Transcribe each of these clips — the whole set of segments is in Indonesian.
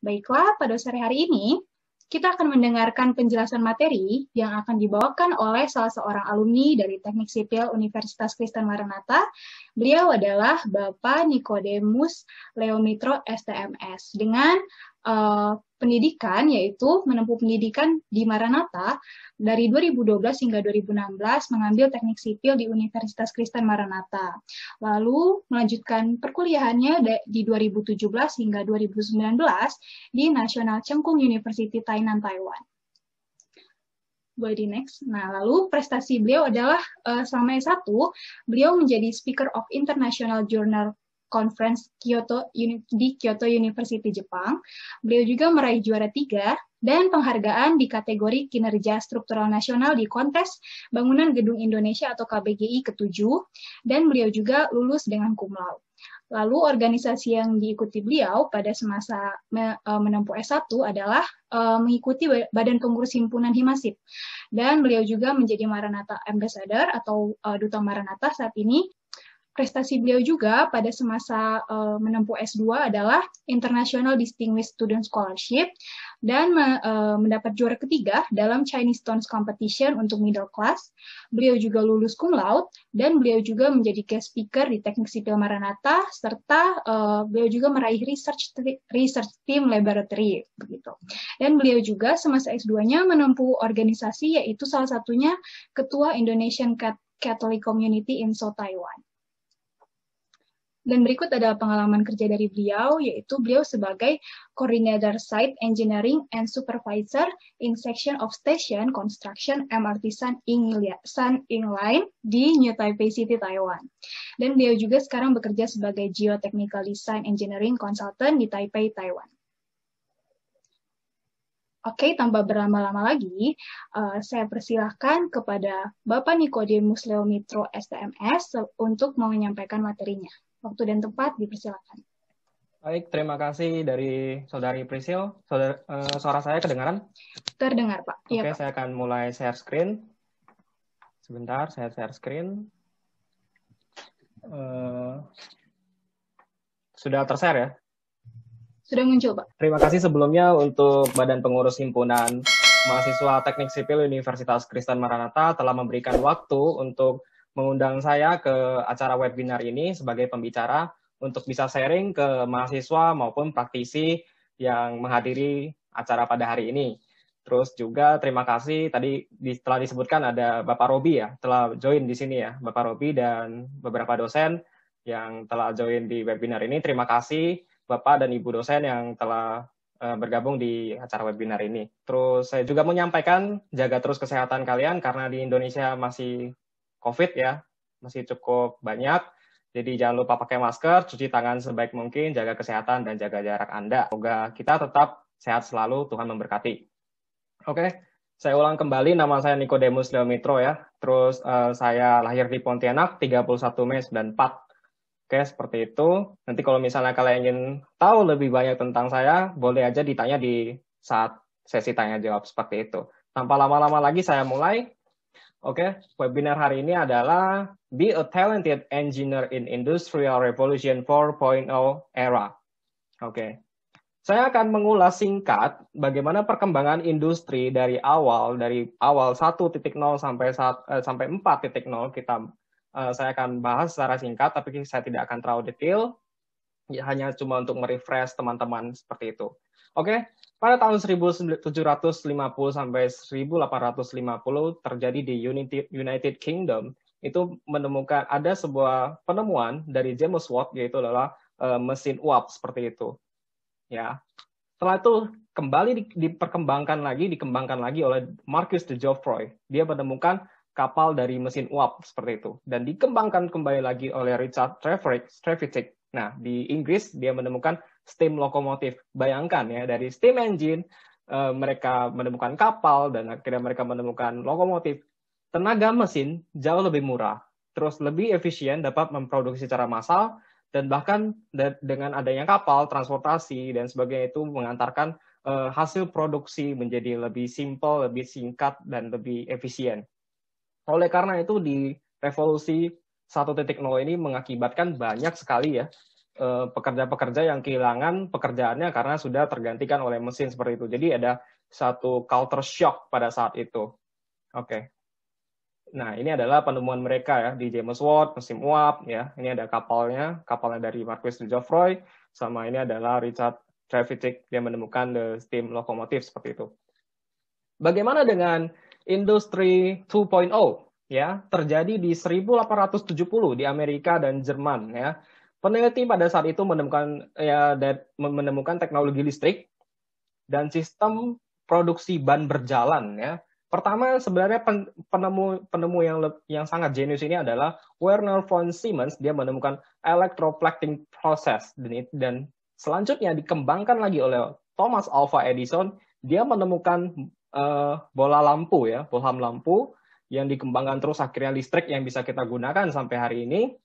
Baiklah, pada sore hari ini kita akan mendengarkan penjelasan materi yang akan dibawakan oleh salah seorang alumni dari Teknik Sipil Universitas Kristen Maranatha. Beliau adalah Bapak Nikodemus Leonitro STMS dengan Eh, pendidikan yaitu menempuh pendidikan di Maranatha dari 2012 hingga 2016 mengambil teknik sipil di Universitas Kristen Maranatha. Lalu melanjutkan perkuliahannya di 2017 hingga 2019 di National Chengkung University Tainan Taiwan. Boleh di next. Nah, lalu prestasi beliau adalah uh, selama S1, beliau menjadi Speaker of International Journal Conference Kyoto di Kyoto University Jepang. Beliau juga meraih juara tiga dan penghargaan di kategori kinerja struktural nasional di kontes bangunan gedung Indonesia atau KBGI ke-7 dan beliau juga lulus dengan cum laude. Lalu organisasi yang diikuti beliau pada semasa eh, menempuh S1 adalah eh, mengikuti Badan Pengurus Himpunan Himasip. Dan beliau juga menjadi Maranatha Ambassador atau eh, Duta Maranatha saat ini prestasi beliau juga pada semasa uh, menempuh S2 adalah International Distinguished Student Scholarship dan uh, mendapat juara ketiga dalam Chinese Stones Competition untuk middle class. Beliau juga lulus cum laude dan beliau juga menjadi guest speaker di Teknik Sipil Maranatha serta uh, beliau juga meraih research research team laboratory begitu. Dan beliau juga semasa S2-nya menempuh organisasi yaitu salah satunya Ketua Indonesian Catholic Community in South Taiwan. Dan berikut adalah pengalaman kerja dari beliau, yaitu beliau sebagai Coordinator Site Engineering and Supervisor in Section of Station Construction MRT Sun Ing, Sun Ing Line di New Taipei City, Taiwan. Dan beliau juga sekarang bekerja sebagai Geotechnical Design Engineering Consultant di Taipei, Taiwan. Oke, tambah berlama-lama lagi, uh, saya persilahkan kepada Bapak Nikodemus Leomitro STMS untuk menyampaikan materinya. Waktu dan tempat dipersilakan. Baik, terima kasih dari Saudari Prisil. Saudara, uh, suara saya kedengaran? Terdengar, Pak. Iya, Oke, ya, saya akan mulai share screen. Sebentar, saya share screen. Uh, sudah terser, ya? Sudah muncul, Pak. Terima kasih sebelumnya untuk Badan Pengurus Himpunan Mahasiswa Teknik Sipil Universitas Kristen Maranatha telah memberikan waktu untuk mengundang saya ke acara webinar ini sebagai pembicara untuk bisa sharing ke mahasiswa maupun praktisi yang menghadiri acara pada hari ini. Terus juga terima kasih tadi telah disebutkan ada Bapak Robi ya, telah join di sini ya, Bapak Robi dan beberapa dosen yang telah join di webinar ini. Terima kasih Bapak dan Ibu dosen yang telah eh, bergabung di acara webinar ini. Terus saya juga menyampaikan jaga terus kesehatan kalian karena di Indonesia masih COVID ya, masih cukup banyak. Jadi jangan lupa pakai masker, cuci tangan sebaik mungkin, jaga kesehatan, dan jaga jarak Anda. Semoga kita tetap sehat selalu, Tuhan memberkati. Oke, saya ulang kembali, nama saya Nikodemus Leomitro ya. Terus uh, saya lahir di Pontianak 31 Mei 94. Oke, seperti itu. Nanti kalau misalnya kalian ingin tahu lebih banyak tentang saya, boleh aja ditanya di saat sesi tanya jawab seperti itu. Tanpa lama-lama lagi saya mulai. Oke, okay, webinar hari ini adalah Be a Talented Engineer in Industrial Revolution 4.0 Era. Oke, okay. saya akan mengulas singkat bagaimana perkembangan industri dari awal dari awal 1.0 sampai eh, sampai 4.0 kita eh, saya akan bahas secara singkat, tapi saya tidak akan terlalu detail. Ya, hanya cuma untuk merefresh teman-teman seperti itu. Oke, okay. Pada tahun 1750 sampai 1850 terjadi di United Kingdom itu menemukan ada sebuah penemuan dari James Watt yaitu adalah uh, mesin uap seperti itu. Ya. Setelah itu kembali di, diperkembangkan lagi, dikembangkan lagi oleh Marcus de Geoffroy. Dia menemukan kapal dari mesin uap seperti itu dan dikembangkan kembali lagi oleh Richard Trevithick. Nah, di Inggris dia menemukan steam lokomotif. Bayangkan ya dari steam engine uh, mereka menemukan kapal dan akhirnya mereka menemukan lokomotif. Tenaga mesin jauh lebih murah, terus lebih efisien dapat memproduksi secara massal dan bahkan de dengan adanya kapal, transportasi dan sebagainya itu mengantarkan uh, hasil produksi menjadi lebih simple, lebih singkat dan lebih efisien. Oleh karena itu di revolusi 1.0 ini mengakibatkan banyak sekali ya Eh, pekerja-pekerja yang kehilangan pekerjaannya karena sudah tergantikan oleh mesin seperti itu. Jadi ada satu culture shock pada saat itu. Oke. Okay. Nah, ini adalah penemuan mereka ya di James Watt, mesin uap ya. Ini ada kapalnya, kapalnya dari Marquis de Geoffroy sama ini adalah Richard Trevithick yang menemukan the steam lokomotif seperti itu. Bagaimana dengan industri 2.0 ya? Terjadi di 1870 di Amerika dan Jerman ya Peneliti pada saat itu menemukan ya menemukan teknologi listrik dan sistem produksi ban berjalan ya. Pertama sebenarnya penemu penemu yang yang sangat jenius ini adalah Werner von Siemens dia menemukan electroplating process dan, dan selanjutnya dikembangkan lagi oleh Thomas Alva Edison dia menemukan uh, bola lampu ya, bola lampu yang dikembangkan terus akhirnya listrik yang bisa kita gunakan sampai hari ini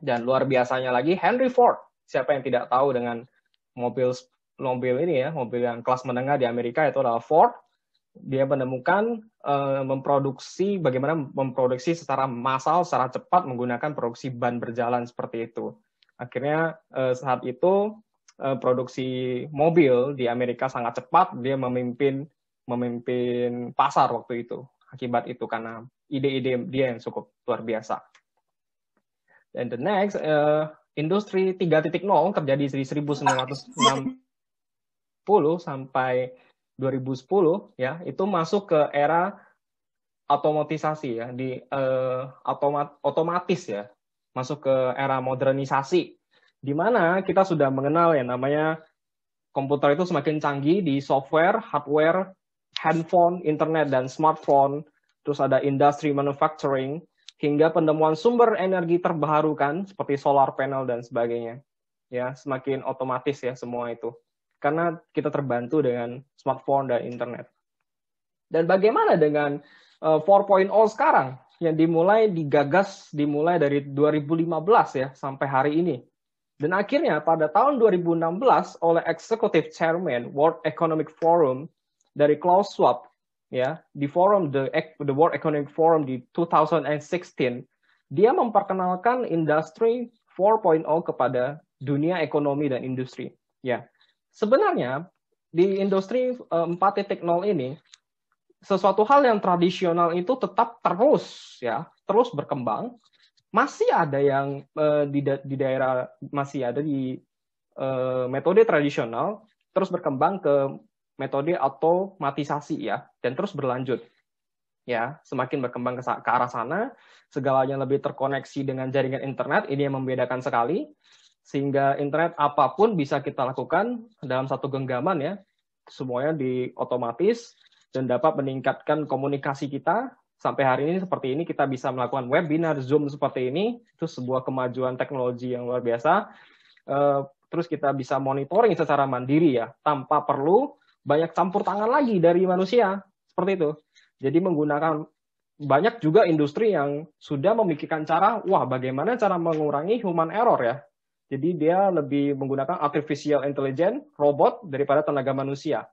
dan luar biasanya lagi Henry Ford. Siapa yang tidak tahu dengan mobil mobil ini ya, mobil yang kelas menengah di Amerika itu adalah Ford. Dia menemukan uh, memproduksi bagaimana memproduksi secara massal secara cepat menggunakan produksi ban berjalan seperti itu. Akhirnya uh, saat itu uh, produksi mobil di Amerika sangat cepat, dia memimpin memimpin pasar waktu itu akibat itu karena ide-ide dia yang cukup luar biasa. And the next, uh, industri 3.0 terjadi di 1960 sampai 2010 ya, itu masuk ke era otomatisasi ya, di uh, automat otomatis ya, masuk ke era modernisasi di mana kita sudah mengenal ya namanya komputer itu semakin canggih di software, hardware, handphone, internet dan smartphone, terus ada industri manufacturing hingga penemuan sumber energi terbarukan seperti solar panel dan sebagainya. Ya, semakin otomatis ya semua itu. Karena kita terbantu dengan smartphone dan internet. Dan bagaimana dengan 4.0 eh, sekarang yang dimulai digagas dimulai dari 2015 ya sampai hari ini. Dan akhirnya pada tahun 2016 oleh Executive Chairman World Economic Forum dari Klaus Schwab ya di forum the the World Economic Forum di 2016 dia memperkenalkan industri 4.0 kepada dunia ekonomi dan industri ya sebenarnya di industri 4.0 eh, ini sesuatu hal yang tradisional itu tetap terus ya terus berkembang masih ada yang uh, di, da di daerah masih ada di uh, metode tradisional terus berkembang ke metode otomatisasi ya dan terus berlanjut ya semakin berkembang ke, arah sana segalanya lebih terkoneksi dengan jaringan internet ini yang membedakan sekali sehingga internet apapun bisa kita lakukan dalam satu genggaman ya semuanya di otomatis dan dapat meningkatkan komunikasi kita sampai hari ini seperti ini kita bisa melakukan webinar zoom seperti ini itu sebuah kemajuan teknologi yang luar biasa eh, terus kita bisa monitoring secara mandiri ya tanpa perlu banyak campur tangan lagi dari manusia seperti itu. Jadi menggunakan banyak juga industri yang sudah memikirkan cara, wah bagaimana cara mengurangi human error ya. Jadi dia lebih menggunakan artificial intelligence, robot daripada tenaga manusia.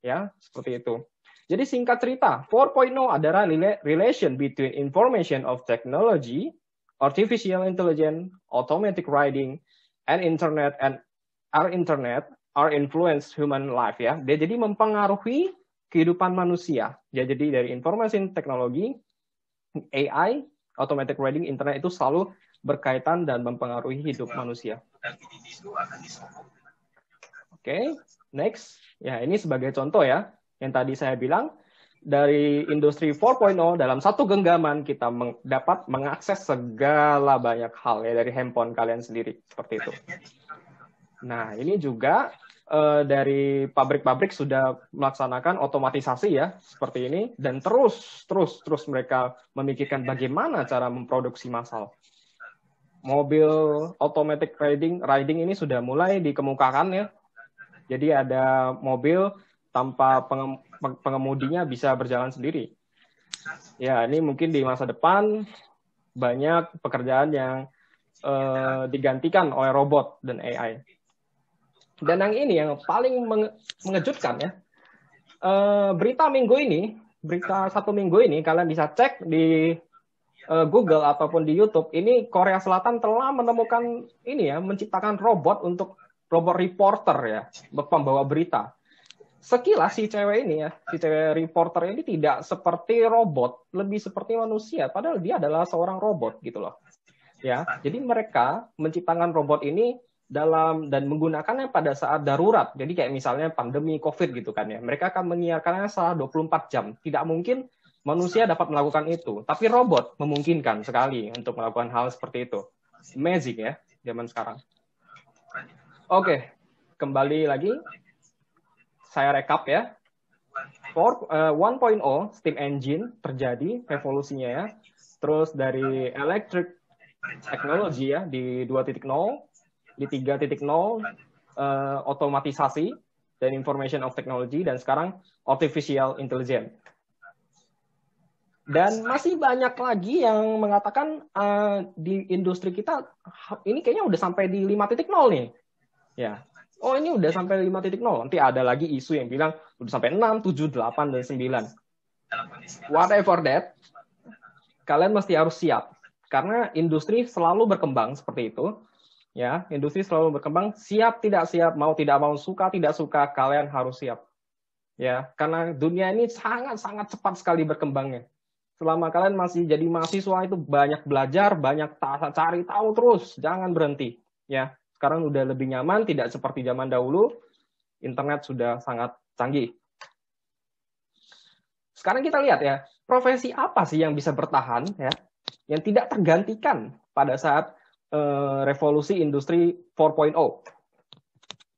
Ya, seperti itu. Jadi singkat cerita, 4.0 adalah relation between information of technology, artificial intelligence, automatic riding, and internet and our internet are influence human life ya. Dia jadi mempengaruhi kehidupan manusia. Ya, jadi dari informasi teknologi, AI, automatic reading, internet itu selalu berkaitan dan mempengaruhi hidup manusia. Oke, okay, next. Ya, ini sebagai contoh ya, yang tadi saya bilang, dari industri 4.0 dalam satu genggaman kita meng dapat mengakses segala banyak hal ya dari handphone kalian sendiri seperti itu. Nah, ini juga uh, dari pabrik-pabrik sudah melaksanakan otomatisasi ya seperti ini dan terus terus terus mereka memikirkan bagaimana cara memproduksi massal. Mobil automatic riding riding ini sudah mulai dikemukakan ya. Jadi ada mobil tanpa pengem pengemudinya bisa berjalan sendiri. Ya, ini mungkin di masa depan banyak pekerjaan yang uh, digantikan oleh robot dan AI. Dan yang ini yang paling mengejutkan ya. Eh, berita minggu ini, berita satu minggu ini kalian bisa cek di eh, Google ataupun di YouTube. Ini Korea Selatan telah menemukan ini ya, menciptakan robot untuk robot reporter ya, pembawa berita. Sekilas si cewek ini ya, si cewek reporter ini tidak seperti robot, lebih seperti manusia. Padahal dia adalah seorang robot gitu loh. Ya, jadi mereka menciptakan robot ini dalam dan menggunakannya pada saat darurat. Jadi kayak misalnya pandemi COVID gitu kan ya. Mereka akan menyiarkannya selama 24 jam. Tidak mungkin manusia dapat melakukan itu. Tapi robot memungkinkan sekali untuk melakukan hal seperti itu. Amazing ya zaman sekarang. Oke, kembali lagi. Saya rekap ya. For, uh, 1.0 steam engine terjadi revolusinya ya. Terus dari electric technology ya di 2.0 di 3.0 uh, eh, otomatisasi dan information of technology dan sekarang artificial intelligence. Dan masih banyak lagi yang mengatakan uh, di industri kita ini kayaknya udah sampai di 5.0 nih. Ya. Oh, ini udah sampai 5.0. Nanti ada lagi isu yang bilang udah sampai 6, 7, 8 dan 9. Whatever that, kalian mesti harus siap karena industri selalu berkembang seperti itu Ya, industri selalu berkembang, siap tidak siap, mau tidak mau, suka tidak suka, kalian harus siap. Ya, karena dunia ini sangat-sangat cepat sekali berkembangnya. Selama kalian masih jadi mahasiswa itu banyak belajar, banyak cari tahu terus, jangan berhenti. Ya, sekarang udah lebih nyaman, tidak seperti zaman dahulu. Internet sudah sangat canggih. Sekarang kita lihat ya, profesi apa sih yang bisa bertahan ya, yang tidak tergantikan pada saat Eh, revolusi industri 4.0.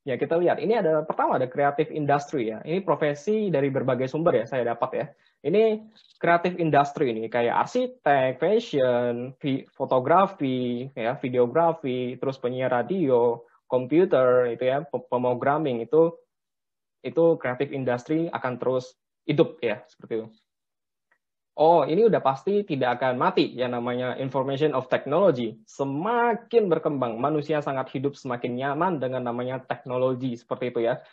Ya, kita lihat. Ini ada pertama ada kreatif industri ya. Ini profesi dari berbagai sumber ya saya dapat ya. Ini kreatif industri ini kayak arsitek, fashion, fotografi, ya, videografi, terus penyiar radio, komputer itu ya, pemrogramming itu itu kreatif industri akan terus hidup ya, seperti itu oh ini udah pasti tidak akan mati ya namanya information of technology. Semakin berkembang, manusia sangat hidup semakin nyaman dengan namanya teknologi seperti itu ya.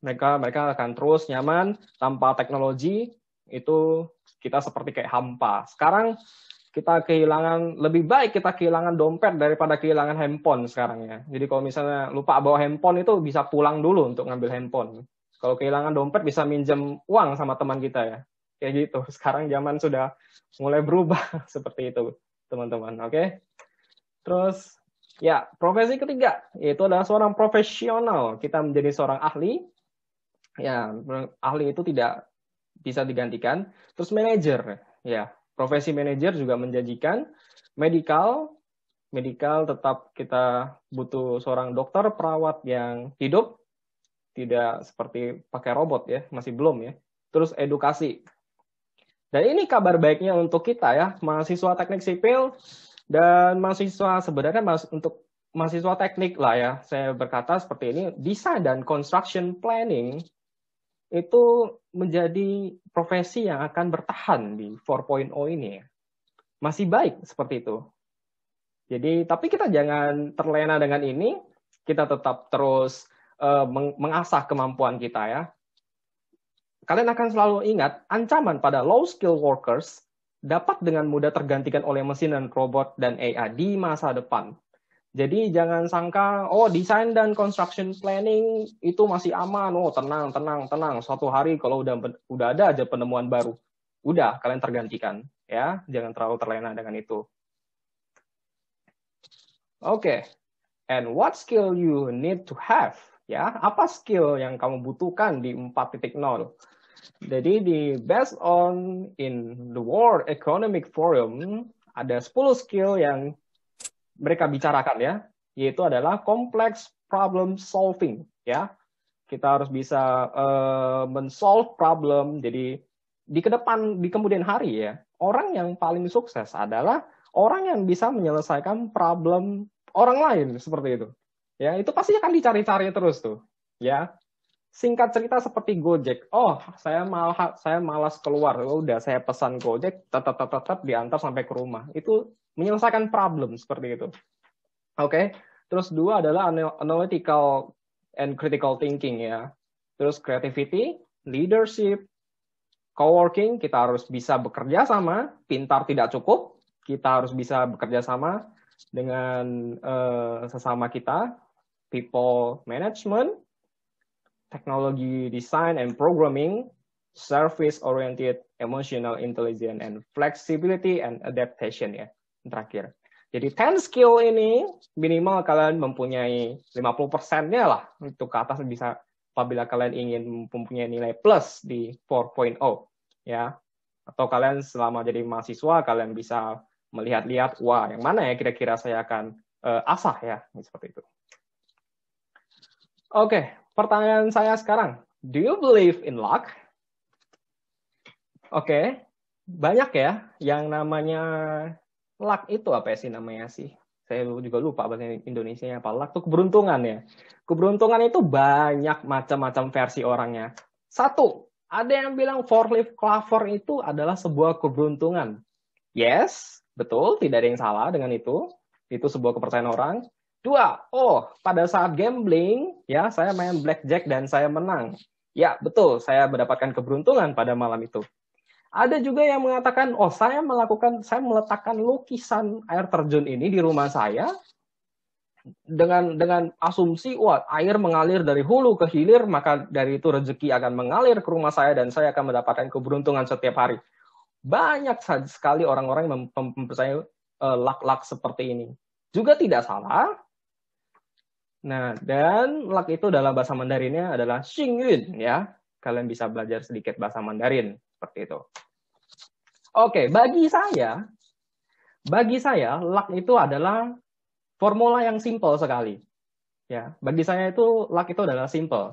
Mereka mereka akan terus nyaman tanpa teknologi itu kita seperti kayak hampa. Sekarang kita kehilangan lebih baik kita kehilangan dompet daripada kehilangan handphone sekarang ya. Jadi kalau misalnya lupa bawa handphone itu bisa pulang dulu untuk ngambil handphone. Kalau kehilangan dompet bisa minjem uang sama teman kita ya kayak gitu sekarang zaman sudah mulai berubah seperti itu teman-teman oke terus ya profesi ketiga yaitu adalah seorang profesional kita menjadi seorang ahli ya ahli itu tidak bisa digantikan terus manajer ya profesi manajer juga menjanjikan medical medical tetap kita butuh seorang dokter perawat yang hidup tidak seperti pakai robot ya masih belum ya terus edukasi dan ini kabar baiknya untuk kita ya, mahasiswa teknik sipil dan mahasiswa sebenarnya mas, untuk mahasiswa teknik lah ya, saya berkata seperti ini, desain dan construction planning itu menjadi profesi yang akan bertahan di 4.0 ini. Masih baik seperti itu. Jadi, tapi kita jangan terlena dengan ini, kita tetap terus uh, mengasah kemampuan kita ya kalian akan selalu ingat ancaman pada low skill workers dapat dengan mudah tergantikan oleh mesin dan robot dan AI di masa depan. Jadi jangan sangka, oh desain dan construction planning itu masih aman, oh tenang, tenang, tenang. Suatu hari kalau udah udah ada aja penemuan baru, udah kalian tergantikan, ya. Jangan terlalu terlena dengan itu. Oke, okay. and what skill you need to have ya apa skill yang kamu butuhkan di 4.0 jadi di based on in the World Economic Forum ada 10 skill yang mereka bicarakan ya yaitu adalah complex problem solving ya kita harus bisa uh, eh, solve problem jadi di ke di kemudian hari ya orang yang paling sukses adalah orang yang bisa menyelesaikan problem orang lain seperti itu Ya, itu pasti akan dicari-cari terus tuh. Ya. Singkat cerita seperti Gojek. Oh, saya malah saya malas keluar. Oh, udah saya pesan Gojek, tetap tetap tetap diantar sampai ke rumah. Itu menyelesaikan problem seperti itu. Oke. Okay? Terus dua adalah analytical and critical thinking ya. Terus creativity, leadership, coworking kita harus bisa bekerja sama, pintar tidak cukup, kita harus bisa bekerja sama dengan uh, sesama kita people management, technology design and programming, service-oriented, emotional intelligence, and flexibility and adaptation ya, terakhir. Jadi 10 skill ini minimal kalian mempunyai 50%-nya lah, untuk ke atas bisa apabila kalian ingin mempunyai nilai plus di 4.0 ya. Atau kalian selama jadi mahasiswa kalian bisa melihat-lihat wah yang mana ya kira-kira saya akan uh, asah ya, seperti itu. Oke, pertanyaan saya sekarang. Do you believe in luck? Oke, banyak ya yang namanya luck itu apa sih namanya sih? Saya juga lupa bahasa Indonesia apa luck itu keberuntungan ya. Keberuntungan itu banyak macam-macam versi orangnya. Satu, ada yang bilang four leaf clover itu adalah sebuah keberuntungan. Yes, betul, tidak ada yang salah dengan itu. Itu sebuah kepercayaan orang. Dua, oh pada saat gambling ya saya main blackjack dan saya menang. Ya betul, saya mendapatkan keberuntungan pada malam itu. Ada juga yang mengatakan, oh saya melakukan, saya meletakkan lukisan air terjun ini di rumah saya dengan dengan asumsi wah air mengalir dari hulu ke hilir maka dari itu rezeki akan mengalir ke rumah saya dan saya akan mendapatkan keberuntungan setiap hari. Banyak sekali orang-orang yang mempercayai uh, eh, lak-lak seperti ini. Juga tidak salah Nah, dan luck itu dalam bahasa Mandarinnya adalah xingyun ya. Kalian bisa belajar sedikit bahasa Mandarin seperti itu. Oke, bagi saya bagi saya luck itu adalah formula yang simple sekali. Ya, bagi saya itu luck itu adalah simple.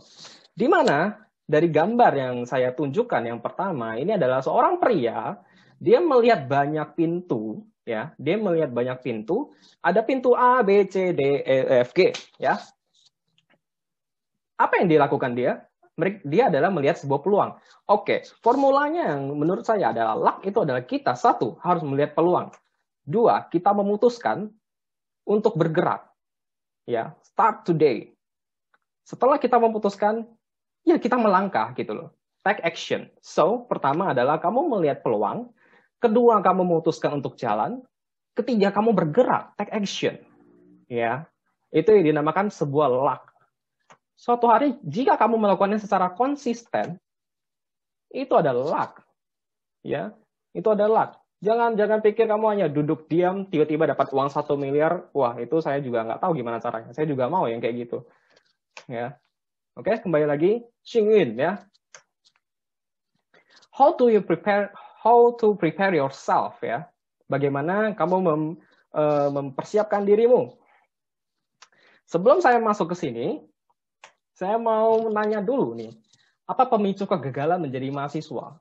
Di mana dari gambar yang saya tunjukkan yang pertama, ini adalah seorang pria, dia melihat banyak pintu ya dia melihat banyak pintu ada pintu A B C D E F G ya apa yang dilakukan dia dia adalah melihat sebuah peluang oke formulanya yang menurut saya adalah luck itu adalah kita satu harus melihat peluang dua kita memutuskan untuk bergerak ya start today setelah kita memutuskan ya kita melangkah gitu loh take action so pertama adalah kamu melihat peluang Kedua, kamu memutuskan untuk jalan. Ketiga, kamu bergerak, take action. Ya, itu yang dinamakan sebuah luck. Suatu hari, jika kamu melakukannya secara konsisten, itu adalah luck. Ya, itu adalah luck. Jangan jangan pikir kamu hanya duduk diam tiba-tiba dapat uang satu miliar. Wah itu saya juga nggak tahu gimana caranya. Saya juga mau yang kayak gitu. Ya, oke kembali lagi Xing ya. How do you prepare how to prepare yourself ya. Bagaimana kamu mem, uh, mempersiapkan dirimu. Sebelum saya masuk ke sini, saya mau nanya dulu nih, apa pemicu kegagalan menjadi mahasiswa?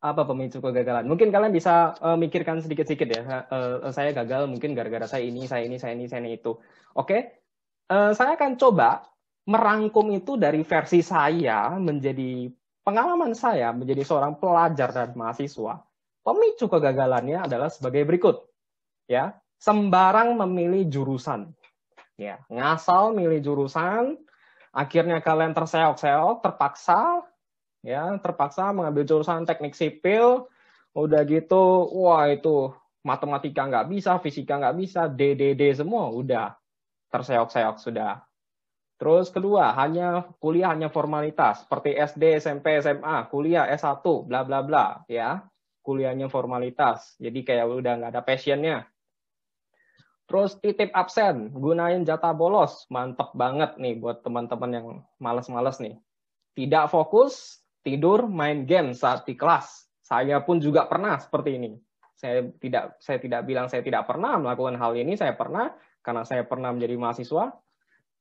Apa pemicu kegagalan? Mungkin kalian bisa uh, mikirkan sedikit-sedikit ya. Uh, saya gagal mungkin gara-gara saya ini, saya ini, saya ini, saya ini itu. Oke, okay? uh, saya akan coba merangkum itu dari versi saya menjadi Pengalaman saya menjadi seorang pelajar dan mahasiswa, pemicu kegagalannya adalah sebagai berikut. Ya, sembarang memilih jurusan. Ya, ngasal milih jurusan, akhirnya kalian terseok-seok, terpaksa ya, terpaksa mengambil jurusan teknik sipil, udah gitu, wah itu matematika nggak bisa, fisika nggak bisa, DDD semua udah terseok-seok sudah. Terus kedua, hanya kuliah hanya formalitas seperti SD, SMP, SMA, kuliah S1, bla bla bla, ya. Kuliahnya formalitas. Jadi kayak udah nggak ada passionnya. Terus titip absen, gunain jatah bolos. Mantep banget nih buat teman-teman yang males-males nih. Tidak fokus, tidur, main game saat di kelas. Saya pun juga pernah seperti ini. Saya tidak saya tidak bilang saya tidak pernah melakukan hal ini, saya pernah karena saya pernah menjadi mahasiswa,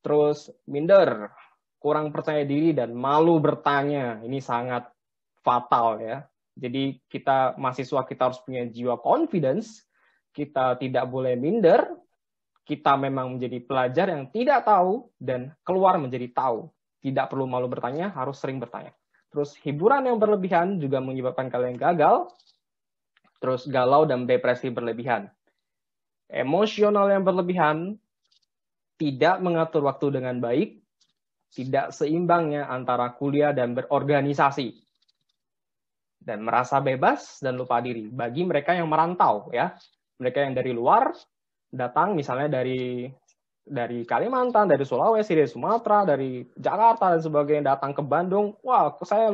Terus minder, kurang percaya diri dan malu bertanya. Ini sangat fatal ya. Jadi kita mahasiswa kita harus punya jiwa confidence, kita tidak boleh minder, kita memang menjadi pelajar yang tidak tahu dan keluar menjadi tahu. Tidak perlu malu bertanya, harus sering bertanya. Terus hiburan yang berlebihan juga menyebabkan kalian gagal. Terus galau dan depresi berlebihan. Emosional yang berlebihan tidak mengatur waktu dengan baik, tidak seimbangnya antara kuliah dan berorganisasi. Dan merasa bebas dan lupa diri bagi mereka yang merantau ya. Mereka yang dari luar datang misalnya dari dari Kalimantan, dari Sulawesi, dari Sumatera, dari Jakarta dan sebagainya datang ke Bandung. Wah, saya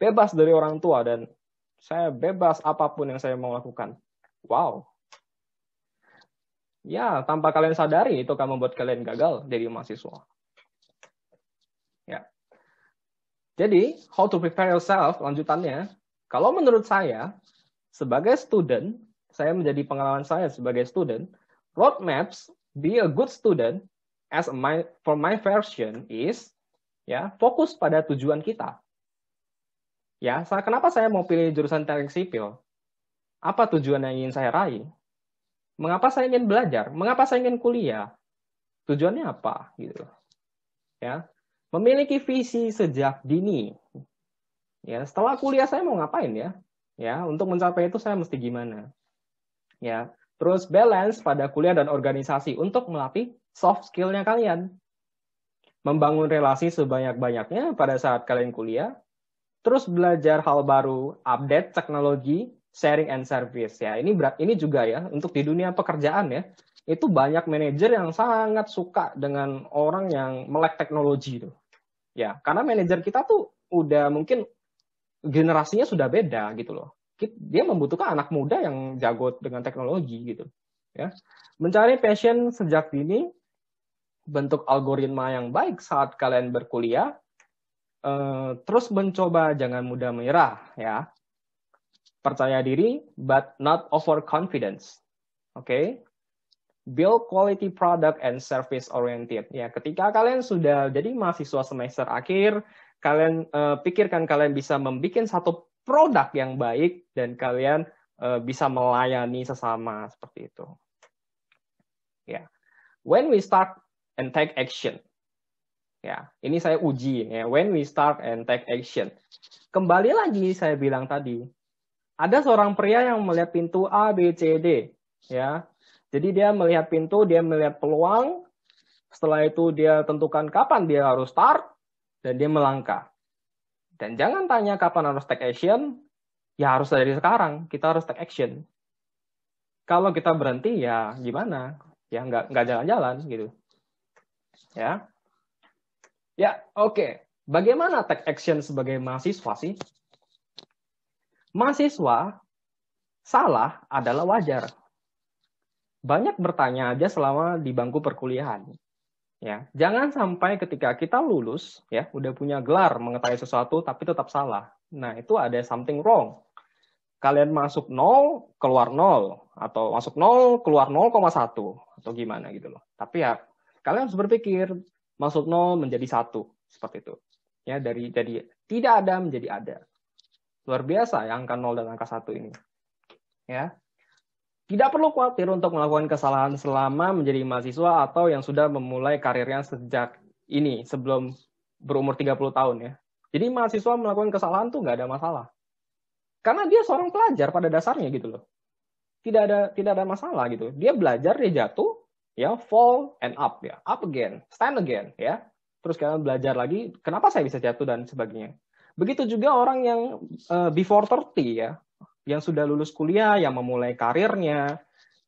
bebas dari orang tua dan saya bebas apapun yang saya mau lakukan. Wow, Ya, tanpa kalian sadari itu akan membuat kalian gagal jadi mahasiswa. Ya. Jadi, how to prepare yourself lanjutannya. Kalau menurut saya, sebagai student, saya menjadi pengalaman saya sebagai student, roadmaps be a good student as my for my version is ya fokus pada tujuan kita. Ya, saya, kenapa saya mau pilih jurusan teknik sipil? Apa tujuan yang ingin saya raih? Mengapa saya ingin belajar? Mengapa saya ingin kuliah? Tujuannya apa? Gitu. Ya, memiliki visi sejak dini. Ya, setelah kuliah saya mau ngapain ya? Ya, untuk mencapai itu saya mesti gimana? Ya, terus balance pada kuliah dan organisasi untuk melatih soft skillnya kalian. Membangun relasi sebanyak-banyaknya pada saat kalian kuliah, terus belajar hal baru, update teknologi, sharing and service ya. Ini berat, ini juga ya untuk di dunia pekerjaan ya. Itu banyak manajer yang sangat suka dengan orang yang melek teknologi itu. Ya, karena manajer kita tuh udah mungkin generasinya sudah beda gitu loh. Dia membutuhkan anak muda yang jago dengan teknologi gitu. Ya. Mencari passion sejak dini bentuk algoritma yang baik saat kalian berkuliah. Eh, terus mencoba jangan mudah menyerah ya Percaya diri, but not overconfidence. Oke, okay? build quality product and service oriented. Ya, ketika kalian sudah jadi mahasiswa semester akhir, kalian uh, pikirkan kalian bisa membuat satu produk yang baik dan kalian uh, bisa melayani sesama seperti itu. Ya. Yeah. When we start and take action. Ya, ini saya uji ya. When we start and take action. Kembali lagi saya bilang tadi, ada seorang pria yang melihat pintu A, B, C, D, ya. Jadi dia melihat pintu, dia melihat peluang. Setelah itu dia tentukan kapan dia harus start dan dia melangkah. Dan jangan tanya kapan harus take action, ya harus dari sekarang. Kita harus take action. Kalau kita berhenti ya gimana? Ya nggak nggak jalan-jalan gitu. Ya, ya oke. Okay. Bagaimana take action sebagai mahasiswa sih? mahasiswa salah adalah wajar. Banyak bertanya aja selama di bangku perkuliahan. Ya, jangan sampai ketika kita lulus ya udah punya gelar mengetahui sesuatu tapi tetap salah. Nah, itu ada something wrong. Kalian masuk 0, keluar 0 atau masuk 0, keluar 0,1 atau gimana gitu loh. Tapi ya kalian harus berpikir masuk 0 menjadi 1 seperti itu. Ya, dari jadi tidak ada menjadi ada. Luar biasa ya angka 0 dan angka 1 ini. Ya. Tidak perlu khawatir untuk melakukan kesalahan selama menjadi mahasiswa atau yang sudah memulai karirnya sejak ini, sebelum berumur 30 tahun ya. Jadi mahasiswa melakukan kesalahan tuh nggak ada masalah. Karena dia seorang pelajar pada dasarnya gitu loh. Tidak ada tidak ada masalah gitu. Dia belajar, dia jatuh, ya fall and up ya, up again, stand again ya. Terus kalian belajar lagi, kenapa saya bisa jatuh dan sebagainya Begitu juga orang yang uh, before 30 ya, yang sudah lulus kuliah, yang memulai karirnya,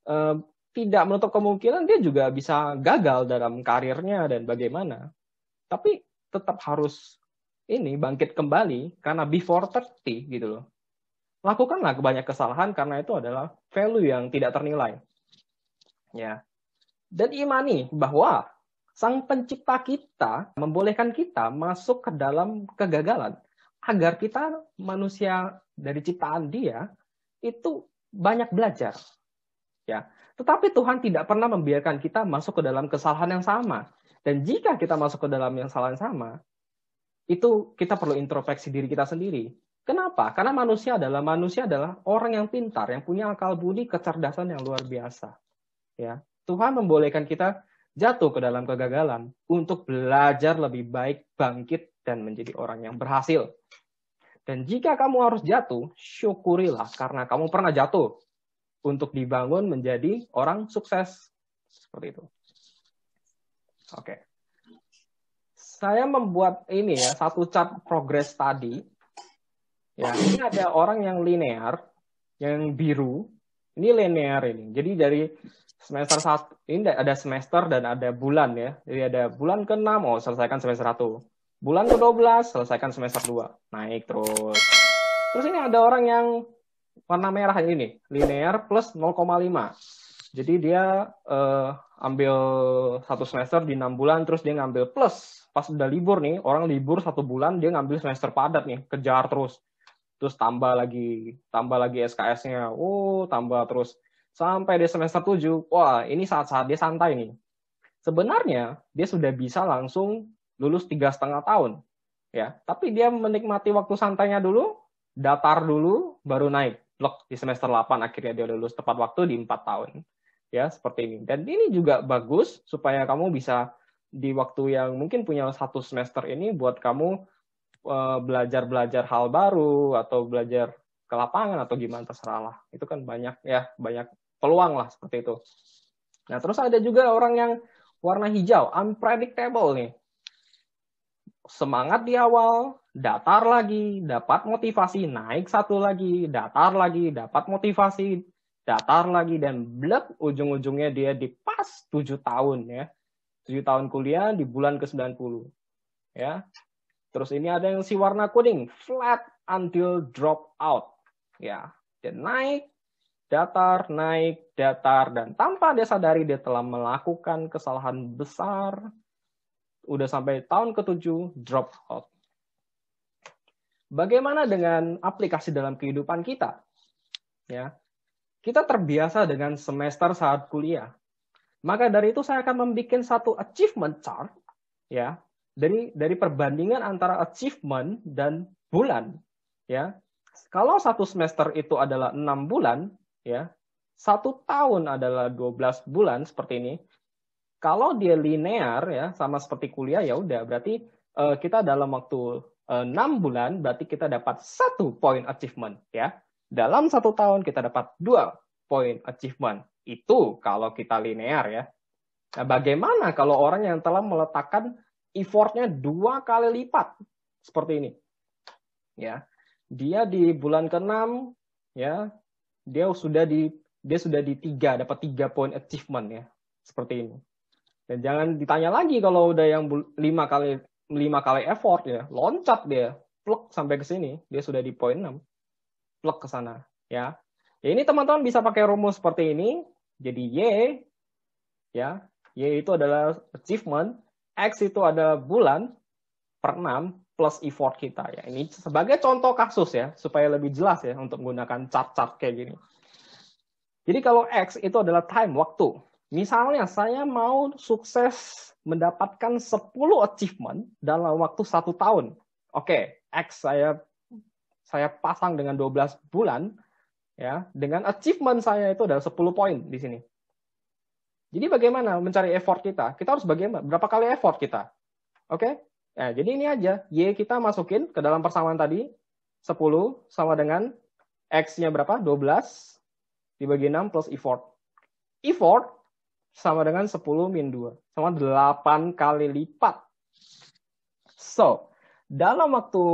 uh, tidak menutup kemungkinan dia juga bisa gagal dalam karirnya dan bagaimana. Tapi tetap harus ini bangkit kembali karena before 30 gitu loh. Lakukanlah banyak kesalahan karena itu adalah value yang tidak ternilai. Ya. Dan imani bahwa sang pencipta kita membolehkan kita masuk ke dalam kegagalan agar kita manusia dari ciptaan Dia itu banyak belajar. Ya. Tetapi Tuhan tidak pernah membiarkan kita masuk ke dalam kesalahan yang sama. Dan jika kita masuk ke dalam yang salah yang sama, itu kita perlu introspeksi diri kita sendiri. Kenapa? Karena manusia adalah manusia adalah orang yang pintar, yang punya akal budi, kecerdasan yang luar biasa. Ya. Tuhan membolehkan kita jatuh ke dalam kegagalan untuk belajar lebih baik, bangkit, dan menjadi orang yang berhasil. Dan jika kamu harus jatuh, syukurilah karena kamu pernah jatuh untuk dibangun menjadi orang sukses. Seperti itu. Oke. Saya membuat ini ya, satu chart progress tadi. Ya, ini ada orang yang linear, yang biru, ini linear ini. Jadi dari semester satu ini ada semester dan ada bulan ya. Jadi ada bulan ke-6 oh selesaikan semester 1. Bulan ke-12 selesaikan semester 2. Naik terus. Terus ini ada orang yang warna merah ini, linear plus 0,5. Jadi dia eh, ambil satu semester di enam bulan, terus dia ngambil plus. Pas udah libur nih, orang libur satu bulan, dia ngambil semester padat nih, kejar terus terus tambah lagi tambah lagi SKS-nya oh tambah terus sampai di semester 7 wah ini saat-saat dia santai nih sebenarnya dia sudah bisa langsung lulus tiga setengah tahun ya tapi dia menikmati waktu santainya dulu datar dulu baru naik blok di semester 8 akhirnya dia lulus tepat waktu di empat tahun ya seperti ini dan ini juga bagus supaya kamu bisa di waktu yang mungkin punya satu semester ini buat kamu Eh, belajar-belajar hal baru atau belajar ke lapangan atau gimana terserah lah. Itu kan banyak ya, banyak peluang lah seperti itu. Nah, terus ada juga orang yang warna hijau, unpredictable nih. Semangat di awal, datar lagi, dapat motivasi, naik satu lagi, datar lagi, dapat motivasi, datar lagi, dan blek ujung-ujungnya dia di pas 7 tahun ya. 7 tahun kuliah di bulan ke-90. Ya, Terus ini ada yang si warna kuning, flat until drop out. Ya, dan naik, datar, naik, datar, dan tanpa dia sadari dia telah melakukan kesalahan besar. Udah sampai tahun ke-7, drop out. Bagaimana dengan aplikasi dalam kehidupan kita? Ya, kita terbiasa dengan semester saat kuliah. Maka dari itu saya akan membuat satu achievement chart, ya, dari dari perbandingan antara achievement dan bulan ya kalau satu semester itu adalah enam bulan ya satu tahun adalah 12 bulan seperti ini kalau dia linear ya sama seperti kuliah ya udah berarti uh, kita dalam waktu eh, enam uh, bulan berarti kita dapat satu poin achievement ya dalam satu tahun kita dapat dua poin achievement itu kalau kita linear ya nah, bagaimana kalau orang yang telah meletakkan effortnya dua kali lipat seperti ini. Ya, dia di bulan ke-6 ya, dia sudah di dia sudah di tiga dapat tiga poin achievement ya seperti ini. Dan jangan ditanya lagi kalau udah yang lima kali lima kali effort ya, loncat dia, plek sampai ke sini, dia sudah di poin 6. Plek ke sana ya. ya ini teman-teman bisa pakai rumus seperti ini. Jadi Y ya, Y itu adalah achievement X itu ada bulan per 6 plus effort kita ya. Ini sebagai contoh kasus ya, supaya lebih jelas ya untuk menggunakan chart-chart kayak gini. Jadi kalau X itu adalah time, waktu. Misalnya saya mau sukses mendapatkan 10 achievement dalam waktu satu tahun. Oke, X saya saya pasang dengan 12 bulan ya. Dengan achievement saya itu adalah 10 poin di sini. Jadi bagaimana mencari effort kita? Kita harus bagaimana? Berapa kali effort kita? Oke? Okay? Nah, jadi ini aja. Y kita masukin ke dalam persamaan tadi. 10 sama dengan X-nya berapa? 12 dibagi 6 plus effort. Effort sama dengan 10 min 2. Sama 8 kali lipat. So, dalam waktu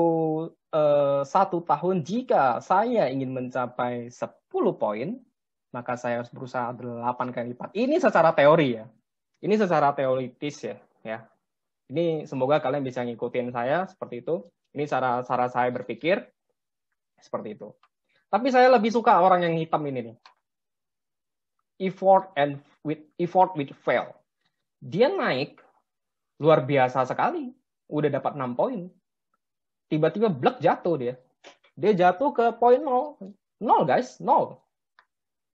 eh, satu uh, tahun, jika saya ingin mencapai 10 poin, maka saya harus berusaha 8 kali lipat. Ini secara teori ya. Ini secara teoritis ya, ya. Ini semoga kalian bisa ngikutin saya seperti itu. Ini cara cara saya berpikir seperti itu. Tapi saya lebih suka orang yang hitam ini nih. Effort and with effort with fail. Dia naik luar biasa sekali, udah dapat 6 poin. Tiba-tiba blek jatuh dia. Dia jatuh ke poin 0. 0 guys, 0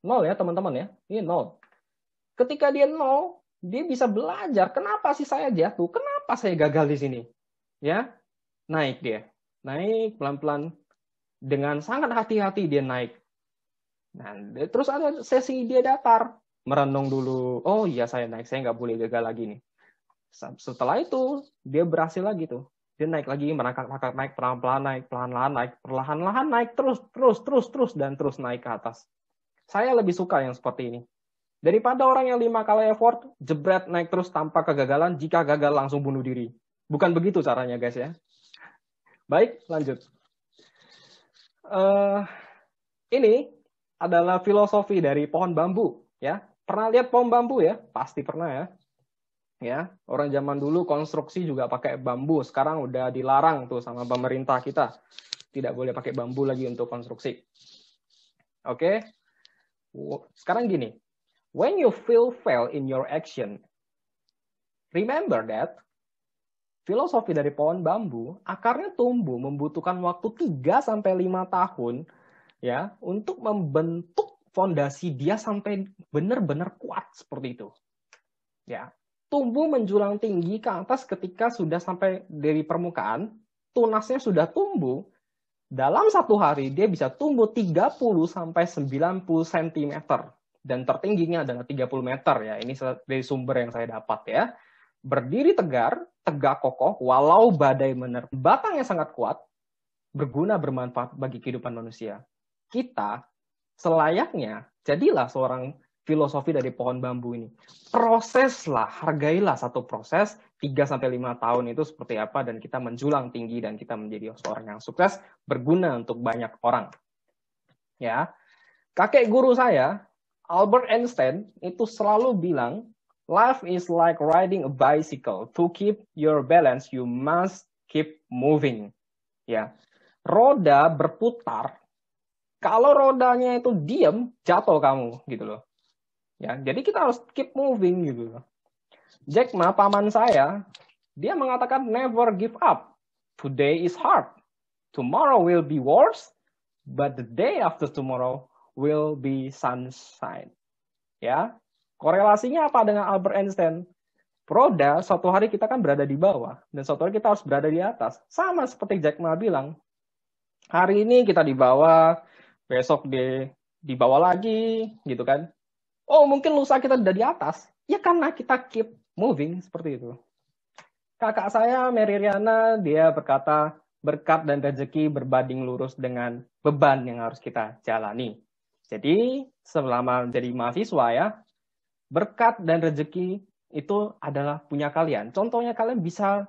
Nol ya teman-teman ya. Ini nol. Ketika dia nol, dia bisa belajar kenapa sih saya jatuh, kenapa saya gagal di sini. Ya, naik dia. Naik pelan-pelan dengan sangat hati-hati dia naik. Nah, terus ada sesi dia datar, merenung dulu. Oh iya saya naik, saya nggak boleh gagal lagi nih. Setelah itu dia berhasil lagi tuh. Dia naik lagi, merangkak-rangkak naik, pelan-pelan naik, pelan-pelan naik, perlahan-lahan naik, terus, terus, terus, terus, dan terus naik ke atas. Saya lebih suka yang seperti ini. Daripada orang yang lima kali effort, jebret naik terus tanpa kegagalan, jika gagal langsung bunuh diri. Bukan begitu caranya guys ya. Baik, lanjut. Uh, ini adalah filosofi dari pohon bambu ya. Pernah lihat pohon bambu ya? Pasti pernah ya. Ya, orang zaman dulu konstruksi juga pakai bambu. Sekarang udah dilarang tuh sama pemerintah kita. Tidak boleh pakai bambu lagi untuk konstruksi. Oke, sekarang gini, when you feel fail in your action, remember that filosofi dari pohon bambu, akarnya tumbuh membutuhkan waktu 3 sampai 5 tahun ya untuk membentuk fondasi dia sampai benar-benar kuat seperti itu. Ya, tumbuh menjulang tinggi ke atas ketika sudah sampai dari permukaan, tunasnya sudah tumbuh, dalam satu hari dia bisa tumbuh 30 sampai 90 cm dan tertingginya adalah 30 meter ya. Ini dari sumber yang saya dapat ya. Berdiri tegar, tegak kokoh walau badai menerpa. Batangnya sangat kuat, berguna bermanfaat bagi kehidupan manusia. Kita selayaknya jadilah seorang filosofi dari pohon bambu ini. proses lah hargailah satu proses 3 sampai 5 tahun itu seperti apa dan kita menjulang tinggi dan kita menjadi seorang yang sukses berguna untuk banyak orang. Ya. Kakek guru saya, Albert Einstein itu selalu bilang, life is like riding a bicycle. To keep your balance, you must keep moving. Ya. Roda berputar. Kalau rodanya itu diam, jatuh kamu gitu loh Ya, jadi kita harus keep moving gitu. Jack Ma, paman saya, dia mengatakan never give up. Today is hard. Tomorrow will be worse, but the day after tomorrow will be sunshine. Ya, korelasinya apa dengan Albert Einstein? Proda, suatu hari kita kan berada di bawah, dan suatu hari kita harus berada di atas. Sama seperti Jack Ma bilang, hari ini kita di bawah, besok di di bawah lagi, gitu kan. Oh, mungkin lusa kita udah di atas. Ya karena kita keep moving seperti itu. Kakak saya Mary Riana dia berkata berkat dan rezeki berbanding lurus dengan beban yang harus kita jalani. Jadi selama jadi mahasiswa ya, berkat dan rezeki itu adalah punya kalian. Contohnya kalian bisa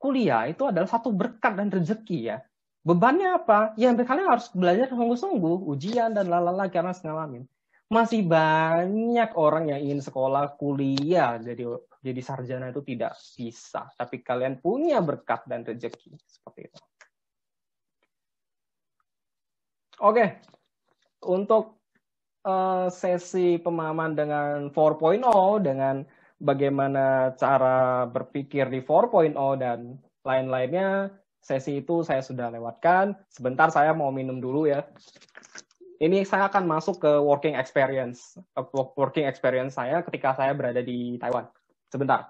kuliah itu adalah satu berkat dan rezeki ya. Bebannya apa? Ya kalian harus belajar sungguh-sungguh, ujian dan lalala karena ngalamin masih banyak orang yang ingin sekolah kuliah jadi jadi sarjana itu tidak bisa tapi kalian punya berkat dan rezeki seperti itu oke untuk eh, sesi pemahaman dengan 4.0 dengan bagaimana cara berpikir di 4.0 dan lain-lainnya sesi itu saya sudah lewatkan sebentar saya mau minum dulu ya ini saya akan masuk ke working experience working experience saya ketika saya berada di Taiwan. Sebentar.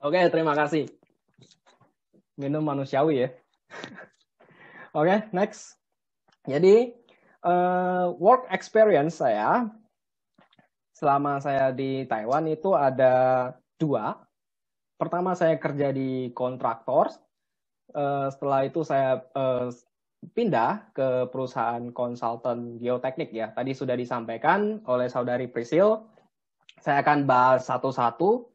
Oke, okay, terima kasih. Minum manusiawi ya. Oke, okay, next. Jadi uh, work experience saya selama saya di Taiwan itu ada dua. Pertama saya kerja di kontraktor. Uh, setelah itu saya uh, pindah ke perusahaan konsultan geoteknik ya. Tadi sudah disampaikan oleh saudari Prisil. Saya akan bahas satu-satu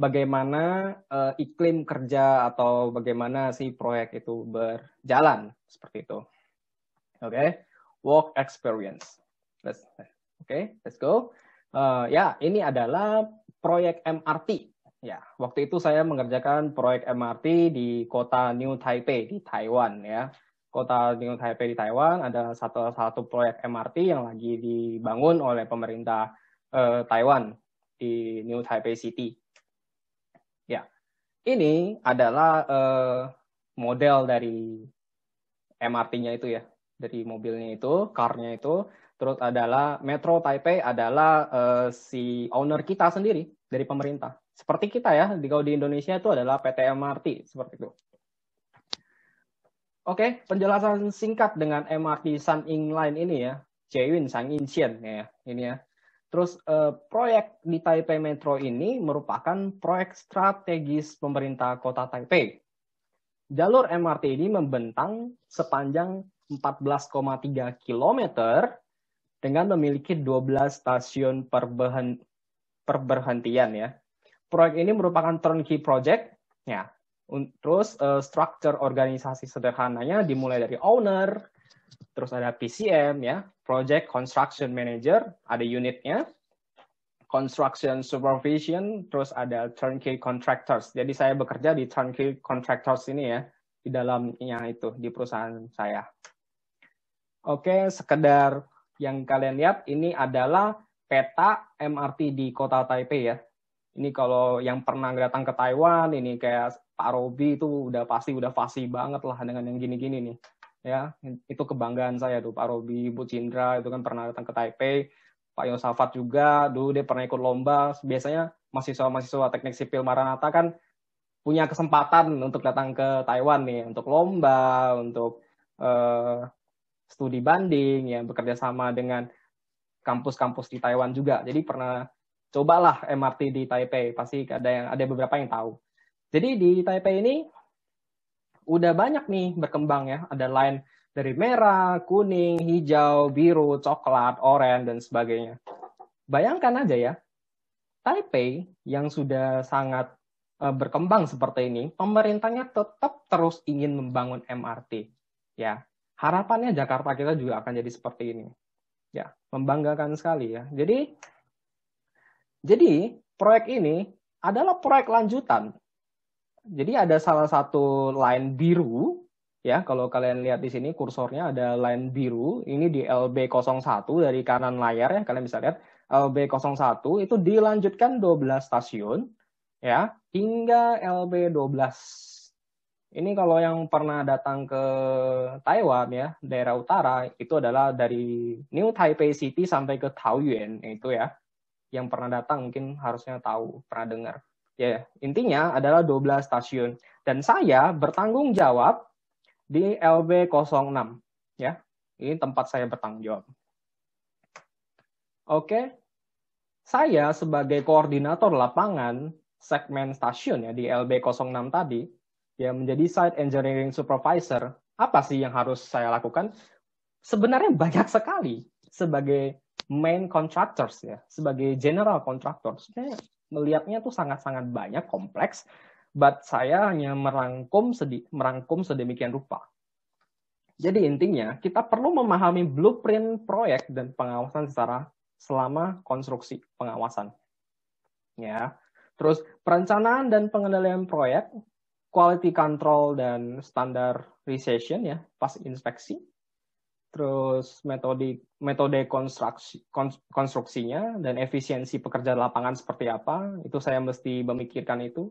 bagaimana uh, iklim kerja atau bagaimana si proyek itu berjalan seperti itu. Oke, okay. work experience. Let's oke, okay, let's go. Uh, ya, ini adalah proyek MRT. Ya, waktu itu saya mengerjakan proyek MRT di kota New Taipei di Taiwan ya kota dengan Taipei di Taiwan ada satu satu proyek MRT yang lagi dibangun oleh pemerintah uh, Taiwan di New Taipei City. Ya, ini adalah uh, model dari MRT-nya itu ya, dari mobilnya itu, karnya itu. Terus adalah Metro Taipei adalah uh, si owner kita sendiri dari pemerintah. Seperti kita ya, kalau di Indonesia itu adalah PT MRT seperti itu. Oke, okay, penjelasan singkat dengan MRT Sun Ing Line ini ya, Jewin Sun Incheon ya, ini ya. Terus uh, proyek di Taipei Metro ini merupakan proyek strategis pemerintah kota Taipei. Jalur MRT ini membentang sepanjang 14,3 km dengan memiliki 12 stasiun perberhentian ya. Proyek ini merupakan turnkey project ya, Terus uh, structure organisasi sederhananya dimulai dari owner, terus ada PCM ya, project construction manager, ada unitnya, construction supervision, terus ada turnkey contractors. Jadi saya bekerja di turnkey contractors ini ya, di dalamnya itu di perusahaan saya. Oke, sekedar yang kalian lihat ini adalah peta MRT di kota Taipei ya ini kalau yang pernah datang ke Taiwan ini kayak Pak Robi itu udah pasti udah fasih banget lah dengan yang gini-gini nih ya itu kebanggaan saya tuh Pak Robi Bu Cindra itu kan pernah datang ke Taipei Pak Yosafat juga dulu dia pernah ikut lomba biasanya mahasiswa-mahasiswa teknik sipil Maranatha kan punya kesempatan untuk datang ke Taiwan nih untuk lomba untuk uh, studi banding ya bekerja sama dengan kampus-kampus di Taiwan juga jadi pernah cobalah MRT di Taipei pasti ada yang ada beberapa yang tahu jadi di Taipei ini udah banyak nih berkembang ya ada line dari merah kuning hijau biru coklat oranye dan sebagainya bayangkan aja ya Taipei yang sudah sangat eh, berkembang seperti ini, pemerintahnya tetap terus ingin membangun MRT. Ya, harapannya Jakarta kita juga akan jadi seperti ini. Ya, membanggakan sekali ya. Jadi jadi proyek ini adalah proyek lanjutan. Jadi ada salah satu line biru ya kalau kalian lihat di sini kursornya ada line biru ini di LB01 dari kanan layar ya kalian bisa lihat LB01 itu dilanjutkan 12 stasiun ya hingga LB12 ini kalau yang pernah datang ke Taiwan ya daerah utara itu adalah dari New Taipei City sampai ke Taoyuan itu ya yang pernah datang mungkin harusnya tahu, pernah dengar. Ya, yeah. intinya adalah 12 stasiun. Dan saya bertanggung jawab di LB06. Ya, ini tempat saya bertanggung jawab. Oke, saya sebagai koordinator lapangan segmen stasiun ya di LB06 tadi, ya menjadi site engineering supervisor, apa sih yang harus saya lakukan? Sebenarnya banyak sekali sebagai main contractors ya sebagai general contractors, sebenarnya melihatnya tuh sangat-sangat banyak kompleks but saya hanya merangkum sedi merangkum sedemikian rupa jadi intinya kita perlu memahami blueprint proyek dan pengawasan secara selama konstruksi pengawasan ya terus perencanaan dan pengendalian proyek quality control dan standar recession ya pas inspeksi terus metode metode konstruksi konstruksinya dan efisiensi pekerja lapangan seperti apa itu saya mesti memikirkan itu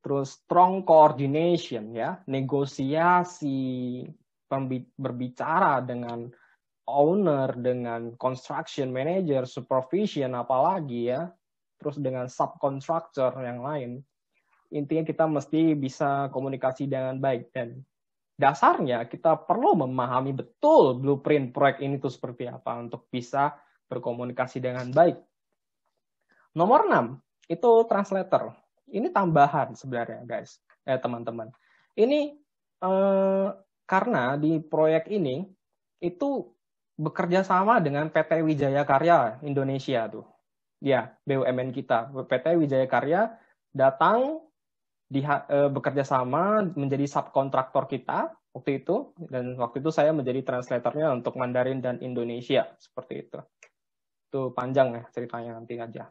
terus strong coordination ya negosiasi berbicara dengan owner dengan construction manager supervision apalagi ya terus dengan subcontractor yang lain intinya kita mesti bisa komunikasi dengan baik dan dasarnya kita perlu memahami betul blueprint proyek ini itu seperti apa untuk bisa berkomunikasi dengan baik. Nomor 6, itu translator. Ini tambahan sebenarnya, guys. Eh, teman-teman. Ini eh, karena di proyek ini itu bekerja sama dengan PT Wijaya Karya Indonesia tuh. Ya, BUMN kita, PT Wijaya Karya datang di, uh, eh, bekerja sama menjadi subkontraktor kita waktu itu dan waktu itu saya menjadi translatornya untuk Mandarin dan Indonesia seperti itu. Itu panjang ya ceritanya nanti aja.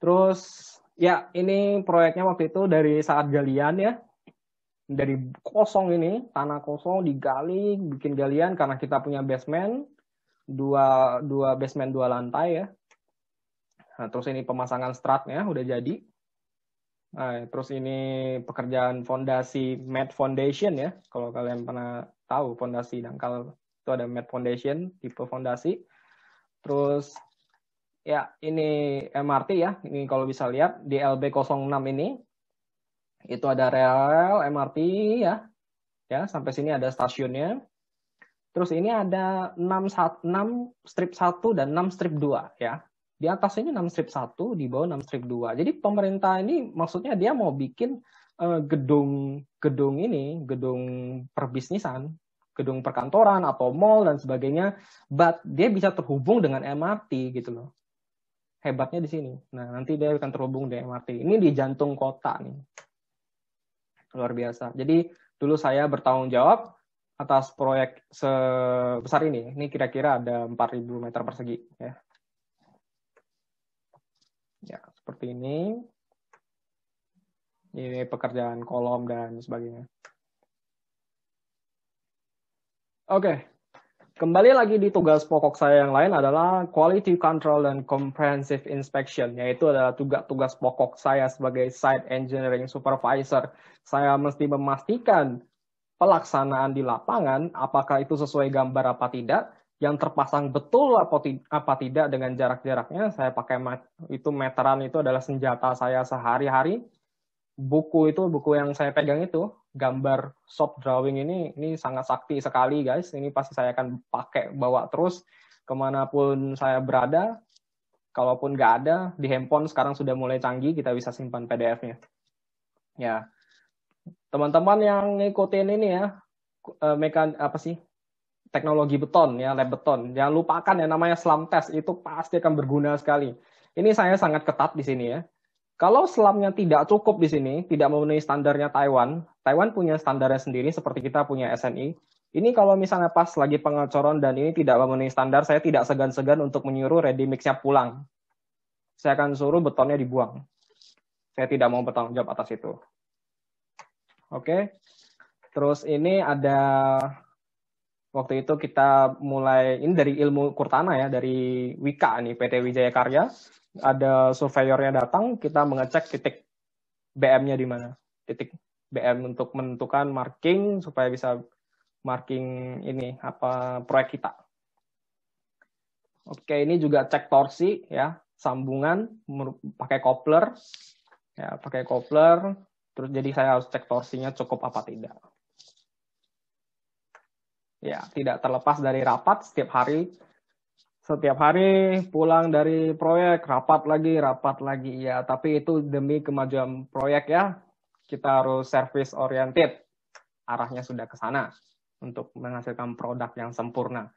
Terus ya ini proyeknya waktu itu dari saat galian ya dari kosong ini tanah kosong digali bikin galian karena kita punya basement dua dua basement dua lantai ya nah, terus ini pemasangan stratnya udah jadi Nah, terus ini pekerjaan fondasi Med Foundation ya. Kalau kalian pernah tahu fondasi dangkal itu ada Med Foundation, tipe fondasi. Terus ya ini MRT ya. Ini kalau bisa lihat di LB06 ini itu ada rel MRT ya. Ya, sampai sini ada stasiunnya. Terus ini ada 6, 6 strip 1 dan 6 strip 2 ya. Di atas ini 6 strip 1, di bawah 6 strip 2. Jadi pemerintah ini maksudnya dia mau bikin eh, gedung gedung ini, gedung perbisnisan, gedung perkantoran atau mall dan sebagainya, but dia bisa terhubung dengan MRT gitu loh. Hebatnya di sini. Nah, nanti dia akan terhubung dengan MRT. Ini di jantung kota nih. Luar biasa. Jadi dulu saya bertanggung jawab atas proyek sebesar ini. Ini kira-kira ada 4.000 meter persegi ya. Ya, seperti ini. Ini pekerjaan kolom dan sebagainya. Oke, kembali lagi di tugas pokok saya yang lain adalah quality control dan comprehensive inspection, yaitu adalah tugas-tugas pokok saya sebagai site engineering supervisor. Saya mesti memastikan pelaksanaan di lapangan apakah itu sesuai gambar apa tidak, yang terpasang betul apa tidak dengan jarak-jaraknya saya pakai itu meteran itu adalah senjata saya sehari-hari buku itu buku yang saya pegang itu gambar soft drawing ini ini sangat sakti sekali guys ini pasti saya akan pakai bawa terus kemanapun saya berada kalaupun nggak ada di handphone sekarang sudah mulai canggih kita bisa simpan PDF-nya ya teman-teman yang ngikutin ini ya eh, mekan apa sih teknologi beton ya lab beton. Jangan lupakan ya namanya slam test itu pasti akan berguna sekali. Ini saya sangat ketat di sini ya. Kalau selamnya tidak cukup di sini, tidak memenuhi standarnya Taiwan, Taiwan punya standarnya sendiri seperti kita punya SNI. Ini kalau misalnya pas lagi pengecoran dan ini tidak memenuhi standar, saya tidak segan-segan untuk menyuruh ready mixnya pulang. Saya akan suruh betonnya dibuang. Saya tidak mau bertanggung jawab atas itu. Oke. Terus ini ada Waktu itu kita mulai ini dari ilmu Kurtana ya dari Wika nih PT Wijaya Karya ada surveyornya datang kita mengecek titik BM-nya di mana titik BM untuk menentukan marking supaya bisa marking ini apa proyek kita. Oke, ini juga cek torsi ya, sambungan pakai kopler. Ya, pakai kopler terus jadi saya harus cek torsinya cukup apa tidak ya tidak terlepas dari rapat setiap hari setiap hari pulang dari proyek rapat lagi rapat lagi ya tapi itu demi kemajuan proyek ya kita harus service oriented arahnya sudah ke sana untuk menghasilkan produk yang sempurna.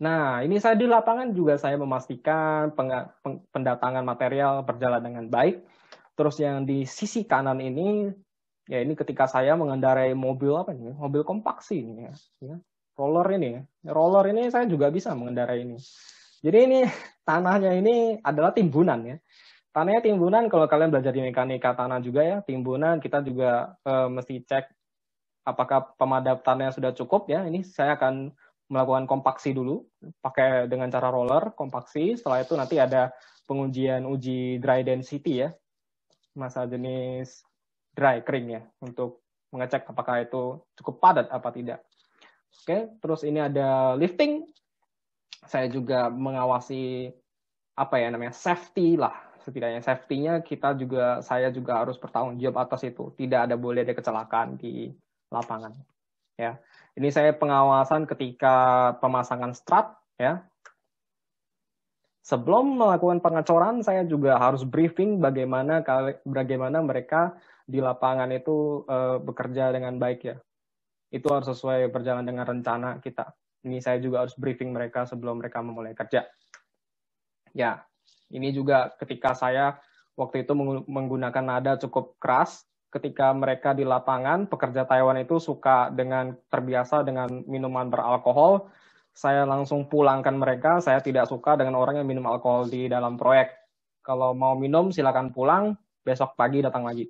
Nah, ini saya di lapangan juga saya memastikan pendatangan material berjalan dengan baik. Terus yang di sisi kanan ini ya ini ketika saya mengendarai mobil apa nih ya? mobil kompaksi ini ya, ya roller ini ya. roller ini saya juga bisa mengendarai ini jadi ini tanahnya ini adalah timbunan ya tanahnya timbunan kalau kalian belajar di mekanika tanah juga ya timbunan kita juga eh, mesti cek apakah pemadam tanahnya sudah cukup ya ini saya akan melakukan kompaksi dulu pakai dengan cara roller kompaksi setelah itu nanti ada pengujian uji dry density ya masa jenis dry kering ya untuk mengecek apakah itu cukup padat apa tidak. Oke, terus ini ada lifting. Saya juga mengawasi apa ya namanya safety lah setidaknya safety-nya kita juga saya juga harus bertanggung jawab atas itu. Tidak ada boleh ada kecelakaan di lapangan. Ya. Ini saya pengawasan ketika pemasangan strut ya. Sebelum melakukan pengecoran, saya juga harus briefing bagaimana bagaimana mereka di lapangan itu uh, bekerja dengan baik ya. Itu harus sesuai berjalan dengan rencana kita. Ini saya juga harus briefing mereka sebelum mereka memulai kerja. Ya, ini juga ketika saya waktu itu menggunakan nada cukup keras, ketika mereka di lapangan, pekerja Taiwan itu suka dengan terbiasa dengan minuman beralkohol, saya langsung pulangkan mereka, saya tidak suka dengan orang yang minum alkohol di dalam proyek. Kalau mau minum silakan pulang, besok pagi datang lagi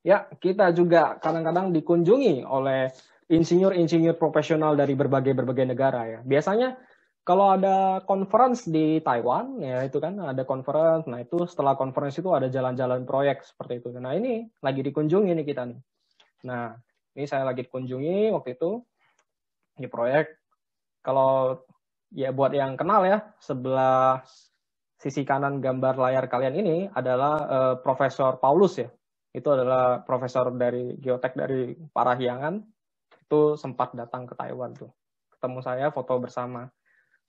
Ya, kita juga kadang-kadang dikunjungi oleh insinyur-insinyur profesional dari berbagai-berbagai negara ya. Biasanya kalau ada conference di Taiwan, ya itu kan ada conference. Nah itu setelah conference itu ada jalan-jalan proyek seperti itu. Nah ini lagi dikunjungi nih kita nih. Nah ini saya lagi dikunjungi waktu itu di proyek. Kalau ya buat yang kenal ya sebelah sisi kanan gambar layar kalian ini adalah uh, Profesor Paulus ya itu adalah profesor dari geotek dari Parahyangan itu sempat datang ke Taiwan tuh ketemu saya foto bersama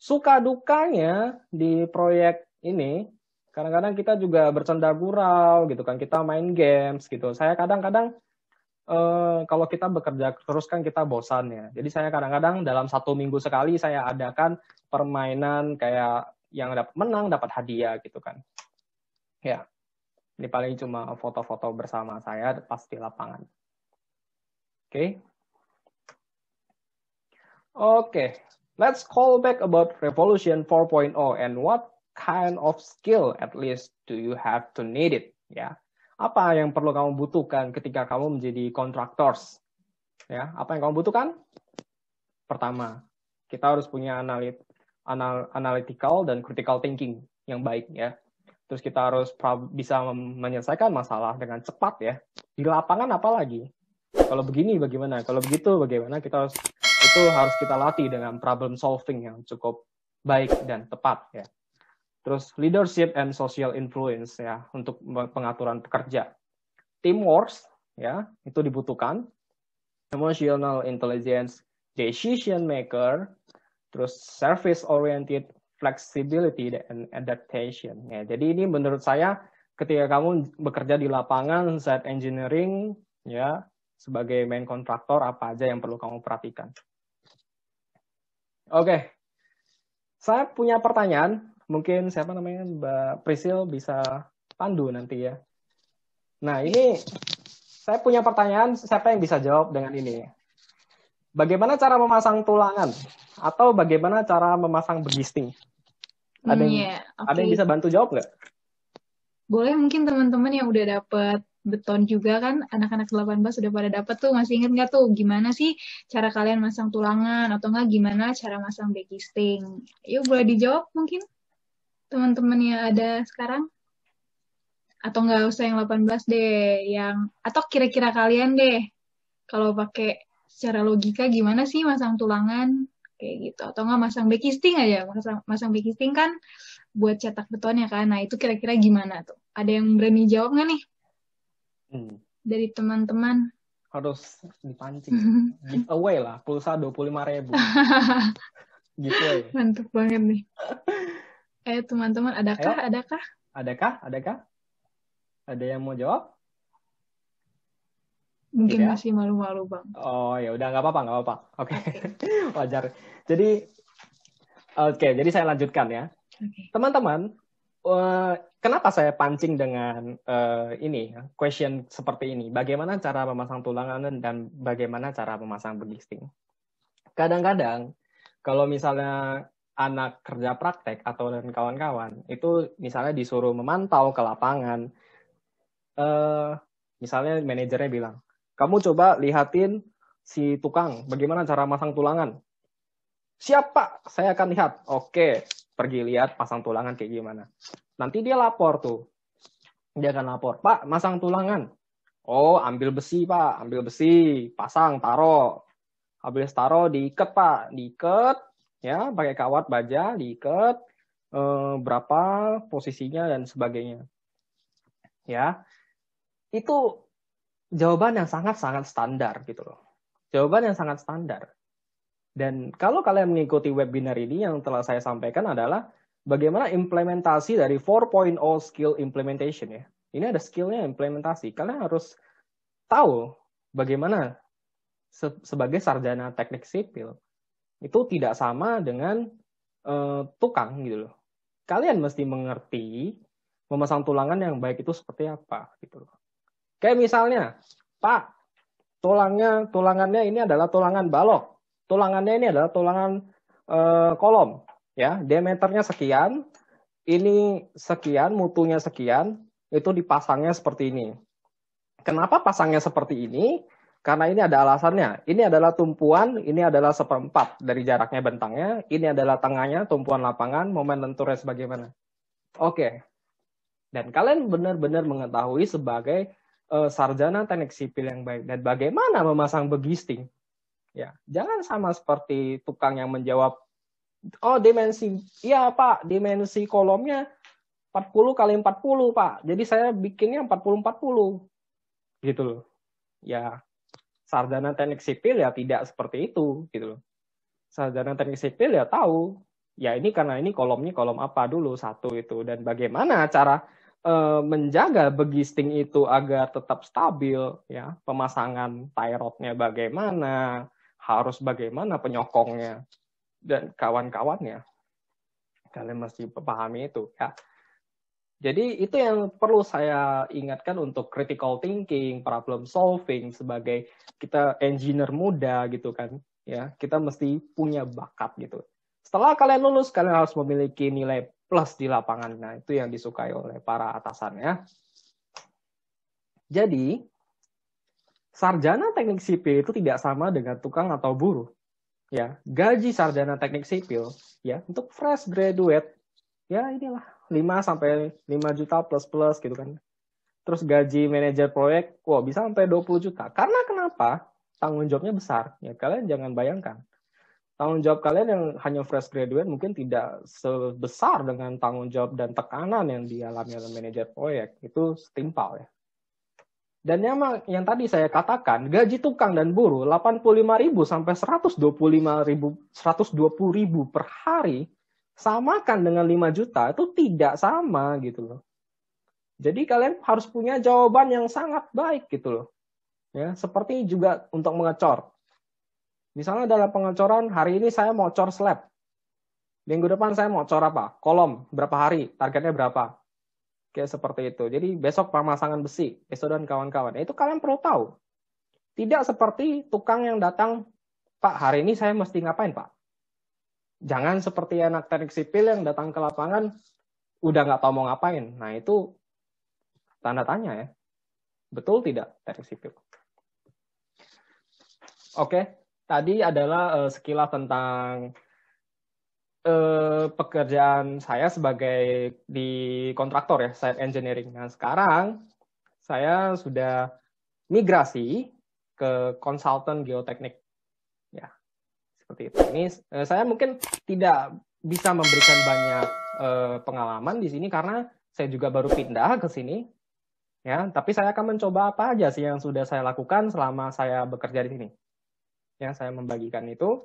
suka dukanya di proyek ini kadang-kadang kita juga bercanda gurau gitu kan kita main games gitu saya kadang-kadang eh, kalau kita bekerja terus kan kita bosan ya jadi saya kadang-kadang dalam satu minggu sekali saya adakan permainan kayak yang dapat menang dapat hadiah gitu kan ya ini paling cuma foto-foto bersama saya pas di lapangan. Oke. Okay. Oke, okay. let's call back about Revolution 4.0 and what kind of skill at least do you have to need it ya. Apa yang perlu kamu butuhkan ketika kamu menjadi contractors? Ya, apa yang kamu butuhkan? Pertama, kita harus punya analit anal analytical dan critical thinking yang baik ya terus kita harus bisa menyelesaikan masalah dengan cepat ya di lapangan apalagi kalau begini bagaimana kalau begitu bagaimana kita harus itu harus kita latih dengan problem solving yang cukup baik dan tepat ya terus leadership and social influence ya untuk pengaturan pekerja teamwork ya itu dibutuhkan emotional intelligence decision maker terus service oriented flexibility dan adaptation. Ya, jadi ini menurut saya ketika kamu bekerja di lapangan saat engineering ya sebagai main kontraktor apa aja yang perlu kamu perhatikan. Oke. Okay. Saya punya pertanyaan, mungkin siapa namanya Mbak Prisil bisa pandu nanti ya. Nah, ini saya punya pertanyaan, siapa yang bisa jawab dengan ini? Bagaimana cara memasang tulangan atau bagaimana cara memasang begisting? Ada yang, yeah, okay. ada yang bisa bantu jawab nggak? Boleh mungkin teman-teman yang udah dapat beton juga kan anak-anak 18 sudah pada dapat tuh masih inget nggak tuh gimana sih cara kalian masang tulangan atau nggak gimana cara masang backisting yuk boleh dijawab mungkin teman-teman yang ada sekarang atau nggak usah yang 18 deh yang atau kira-kira kalian deh kalau pakai secara logika gimana sih masang tulangan kayak gitu atau nggak masang backisting aja masang masang backisting kan buat cetak beton ya kan nah itu kira-kira gimana tuh ada yang berani jawab nggak nih hmm. dari teman-teman harus dipancing giveaway lah pulsa dua puluh lima ribu giveaway mantap banget nih eh teman-teman adakah Ayo. adakah adakah adakah ada yang mau jawab mungkin Tidak? masih malu-malu bang oh ya udah nggak apa-apa nggak apa-apa oke okay. wajar jadi oke okay, jadi saya lanjutkan ya teman-teman okay. uh, eh, kenapa saya pancing dengan uh, ini ya, question seperti ini bagaimana cara memasang tulangan dan bagaimana cara memasang begisting kadang-kadang kalau misalnya anak kerja praktek atau dan kawan-kawan itu misalnya disuruh memantau ke lapangan uh, misalnya manajernya bilang kamu coba lihatin si tukang, bagaimana cara masang tulangan. Siapa? saya akan lihat. Oke, pergi lihat pasang tulangan kayak gimana. Nanti dia lapor tuh. Dia akan lapor, pak masang tulangan. Oh, ambil besi pak, ambil besi, pasang, taruh. ambil taruh diikat pak, diikat ya pakai kawat baja diikat eh, berapa posisinya dan sebagainya ya itu jawaban yang sangat-sangat standar gitu loh. Jawaban yang sangat standar. Dan kalau kalian mengikuti webinar ini yang telah saya sampaikan adalah bagaimana implementasi dari 4.0 skill implementation ya. Ini ada skillnya implementasi. Kalian harus tahu bagaimana se sebagai sarjana teknik sipil itu tidak sama dengan uh, tukang gitu loh. Kalian mesti mengerti memasang tulangan yang baik itu seperti apa gitu loh. Kayak misalnya, Pak, tulangnya tulangannya ini adalah tulangan balok. Tulangannya ini adalah tulangan e, kolom, ya. Diameternya sekian, ini sekian, mutunya sekian, itu dipasangnya seperti ini. Kenapa pasangnya seperti ini? Karena ini ada alasannya. Ini adalah tumpuan, ini adalah seperempat dari jaraknya bentangnya, ini adalah tengahnya, tumpuan lapangan, momen lenturnya sebagaimana. Oke. Dan kalian benar-benar mengetahui sebagai Eh, sarjana teknik sipil yang baik dan bagaimana memasang begisting. Ya, jangan sama seperti tukang yang menjawab, oh dimensi, iya pak, dimensi kolomnya 40 kali 40 pak, jadi saya bikinnya 40 40 gitu loh. Ya, sarjana teknik sipil ya tidak seperti itu gitu loh. Sarjana teknik sipil ya tahu, ya ini karena ini kolomnya kolom apa dulu satu itu dan bagaimana cara uh, menjaga begisting itu agar tetap stabil ya pemasangan tie rodnya bagaimana harus bagaimana penyokongnya dan kawan-kawannya kalian mesti pahami itu ya jadi itu yang perlu saya ingatkan untuk critical thinking problem solving sebagai kita engineer muda gitu kan ya kita mesti punya bakat gitu setelah kalian lulus kalian harus memiliki nilai plus di lapangan. Nah, itu yang disukai oleh para atasannya. Jadi, sarjana teknik sipil itu tidak sama dengan tukang atau buruh. Ya, gaji sarjana teknik sipil ya untuk fresh graduate ya inilah 5 sampai 5 juta plus plus gitu kan. Terus gaji manajer proyek, wah wow, bisa sampai 20 juta. Karena kenapa? Tanggung jawabnya besar. Ya kalian jangan bayangkan tanggung jawab kalian yang hanya fresh graduate mungkin tidak sebesar dengan tanggung jawab dan tekanan yang dialami oleh manajer proyek itu setimpal ya. Dan yang, yang tadi saya katakan, gaji tukang dan buruh 85.000 sampai 125.000 120.000 per hari samakan dengan 5 juta itu tidak sama gitu loh. Jadi kalian harus punya jawaban yang sangat baik gitu loh. Ya, seperti juga untuk mengecor Misalnya dalam pengecoran, hari ini saya mau cor slab. Minggu depan saya mau cor apa? Kolom, berapa hari, targetnya berapa. kayak seperti itu. Jadi besok pemasangan besi, besok dan kawan-kawan. Itu kalian perlu tahu. Tidak seperti tukang yang datang, Pak, hari ini saya mesti ngapain, Pak? Jangan seperti anak teknik sipil yang datang ke lapangan, udah nggak tahu mau ngapain. Nah, itu tanda tanya ya. Betul tidak teknik sipil? Oke, tadi adalah uh, sekilas tentang uh, pekerjaan saya sebagai di kontraktor ya, site engineering. Nah, sekarang saya sudah migrasi ke konsultan geoteknik. Ya. Seperti itu. Ini uh, saya mungkin tidak bisa memberikan banyak uh, pengalaman di sini karena saya juga baru pindah ke sini. Ya, tapi saya akan mencoba apa aja sih yang sudah saya lakukan selama saya bekerja di sini yang saya membagikan itu.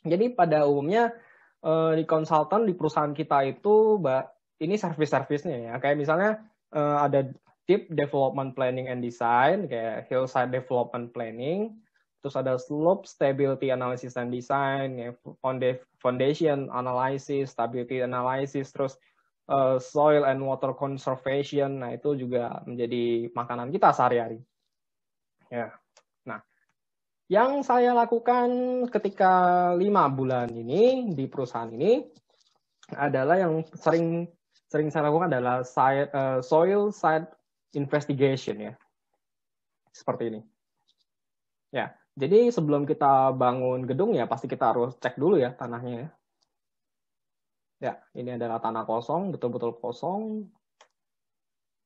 Jadi pada umumnya uh, di konsultan di perusahaan kita itu mbak ini service servicenya ya kayak misalnya eh, ada deep development planning and design kayak hillside development planning terus ada slope stability analysis and design foundation analysis stability analysis terus eh, soil and water conservation nah itu juga menjadi makanan kita sehari-hari ya yang saya lakukan ketika lima bulan ini di perusahaan ini adalah yang sering sering saya lakukan adalah side, uh, soil site investigation ya, seperti ini. Ya, jadi sebelum kita bangun gedung ya pasti kita harus cek dulu ya tanahnya Ya, ya ini adalah tanah kosong, betul-betul kosong.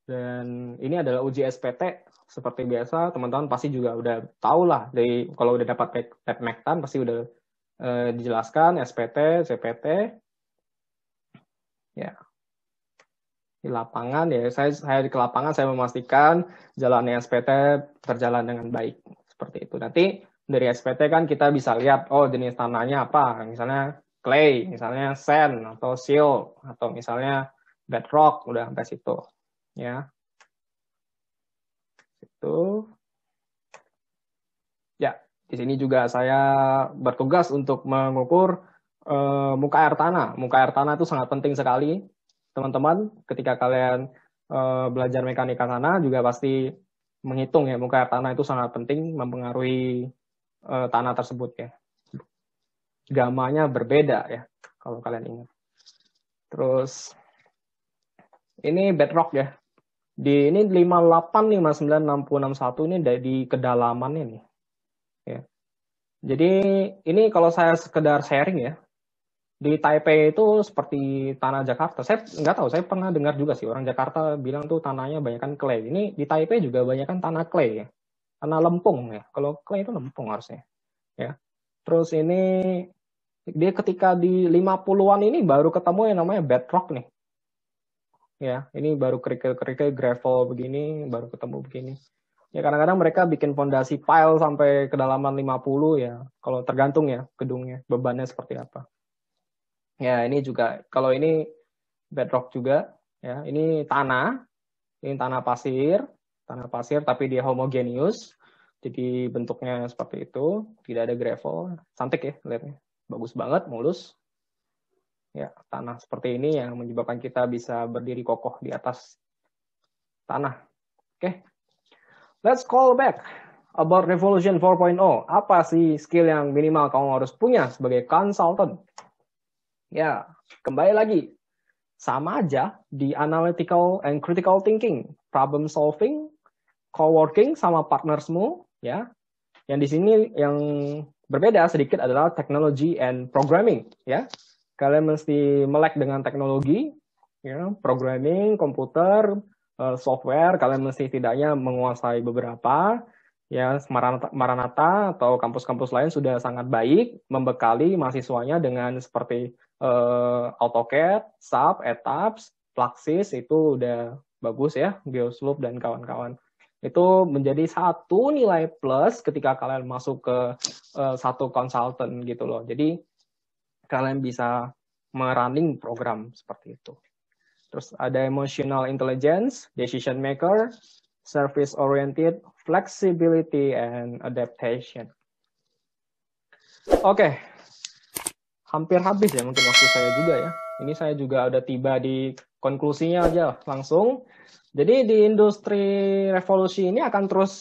Dan ini adalah uji SPT seperti biasa teman-teman pasti juga udah tahu lah dari kalau udah dapat mektan pasti udah e, dijelaskan SPT, CPT. Ya. Di lapangan ya saya saya di lapangan saya memastikan jalannya SPT berjalan dengan baik seperti itu. Nanti dari SPT kan kita bisa lihat oh jenis tanahnya apa misalnya clay misalnya sand atau seal atau misalnya bedrock udah sampai situ ya itu ya di sini juga saya bertugas untuk mengukur uh, muka air tanah muka air tanah itu sangat penting sekali teman-teman ketika kalian uh, belajar mekanika tanah juga pasti menghitung ya muka air tanah itu sangat penting mempengaruhi uh, tanah tersebut ya gamanya berbeda ya kalau kalian ingat terus ini bedrock ya di ini 585961 ini dari kedalamannya nih. Ya. Jadi ini kalau saya sekedar sharing ya. Di Taipei itu seperti tanah Jakarta. Saya nggak tahu, saya pernah dengar juga sih orang Jakarta bilang tuh tanahnya banyak kan clay. Ini di Taipei juga banyak kan tanah clay ya. Tanah lempung ya. Kalau clay itu lempung harusnya. Ya. Terus ini dia ketika di 50-an ini baru ketemu yang namanya bedrock nih ya ini baru kerikil-kerikil gravel begini baru ketemu begini ya kadang-kadang mereka bikin fondasi pile sampai kedalaman 50 ya kalau tergantung ya gedungnya bebannya seperti apa ya ini juga kalau ini bedrock juga ya ini tanah ini tanah pasir tanah pasir tapi dia homogenius jadi bentuknya seperti itu tidak ada gravel cantik ya lihatnya bagus banget mulus ya tanah seperti ini yang menyebabkan kita bisa berdiri kokoh di atas tanah. Oke. Okay. Let's call back about Revolution 4.0. Apa sih skill yang minimal kamu harus punya sebagai consultant? Ya, kembali lagi. Sama aja di analytical and critical thinking, problem solving, co-working sama partnersmu, ya. Yang di sini yang berbeda sedikit adalah technology and programming, ya kalian mesti melek dengan teknologi, ya, programming, komputer, eh, software, kalian mesti tidaknya menguasai beberapa. Ya, Maranata, Maranata atau kampus-kampus lain sudah sangat baik membekali mahasiswanya dengan seperti uh, AutoCAD, SAP, ETAPS, Plaxis itu udah bagus ya, Geosloop dan kawan-kawan. Itu menjadi satu nilai plus ketika kalian masuk ke uh, satu konsultan gitu loh. Jadi kalian bisa merunning program seperti itu. Terus ada emotional intelligence, decision maker, service oriented, flexibility, and adaptation. Oke, okay. hampir habis ya mungkin waktu saya juga ya. Ini saya juga udah tiba di konklusinya aja langsung. Jadi di industri revolusi ini akan terus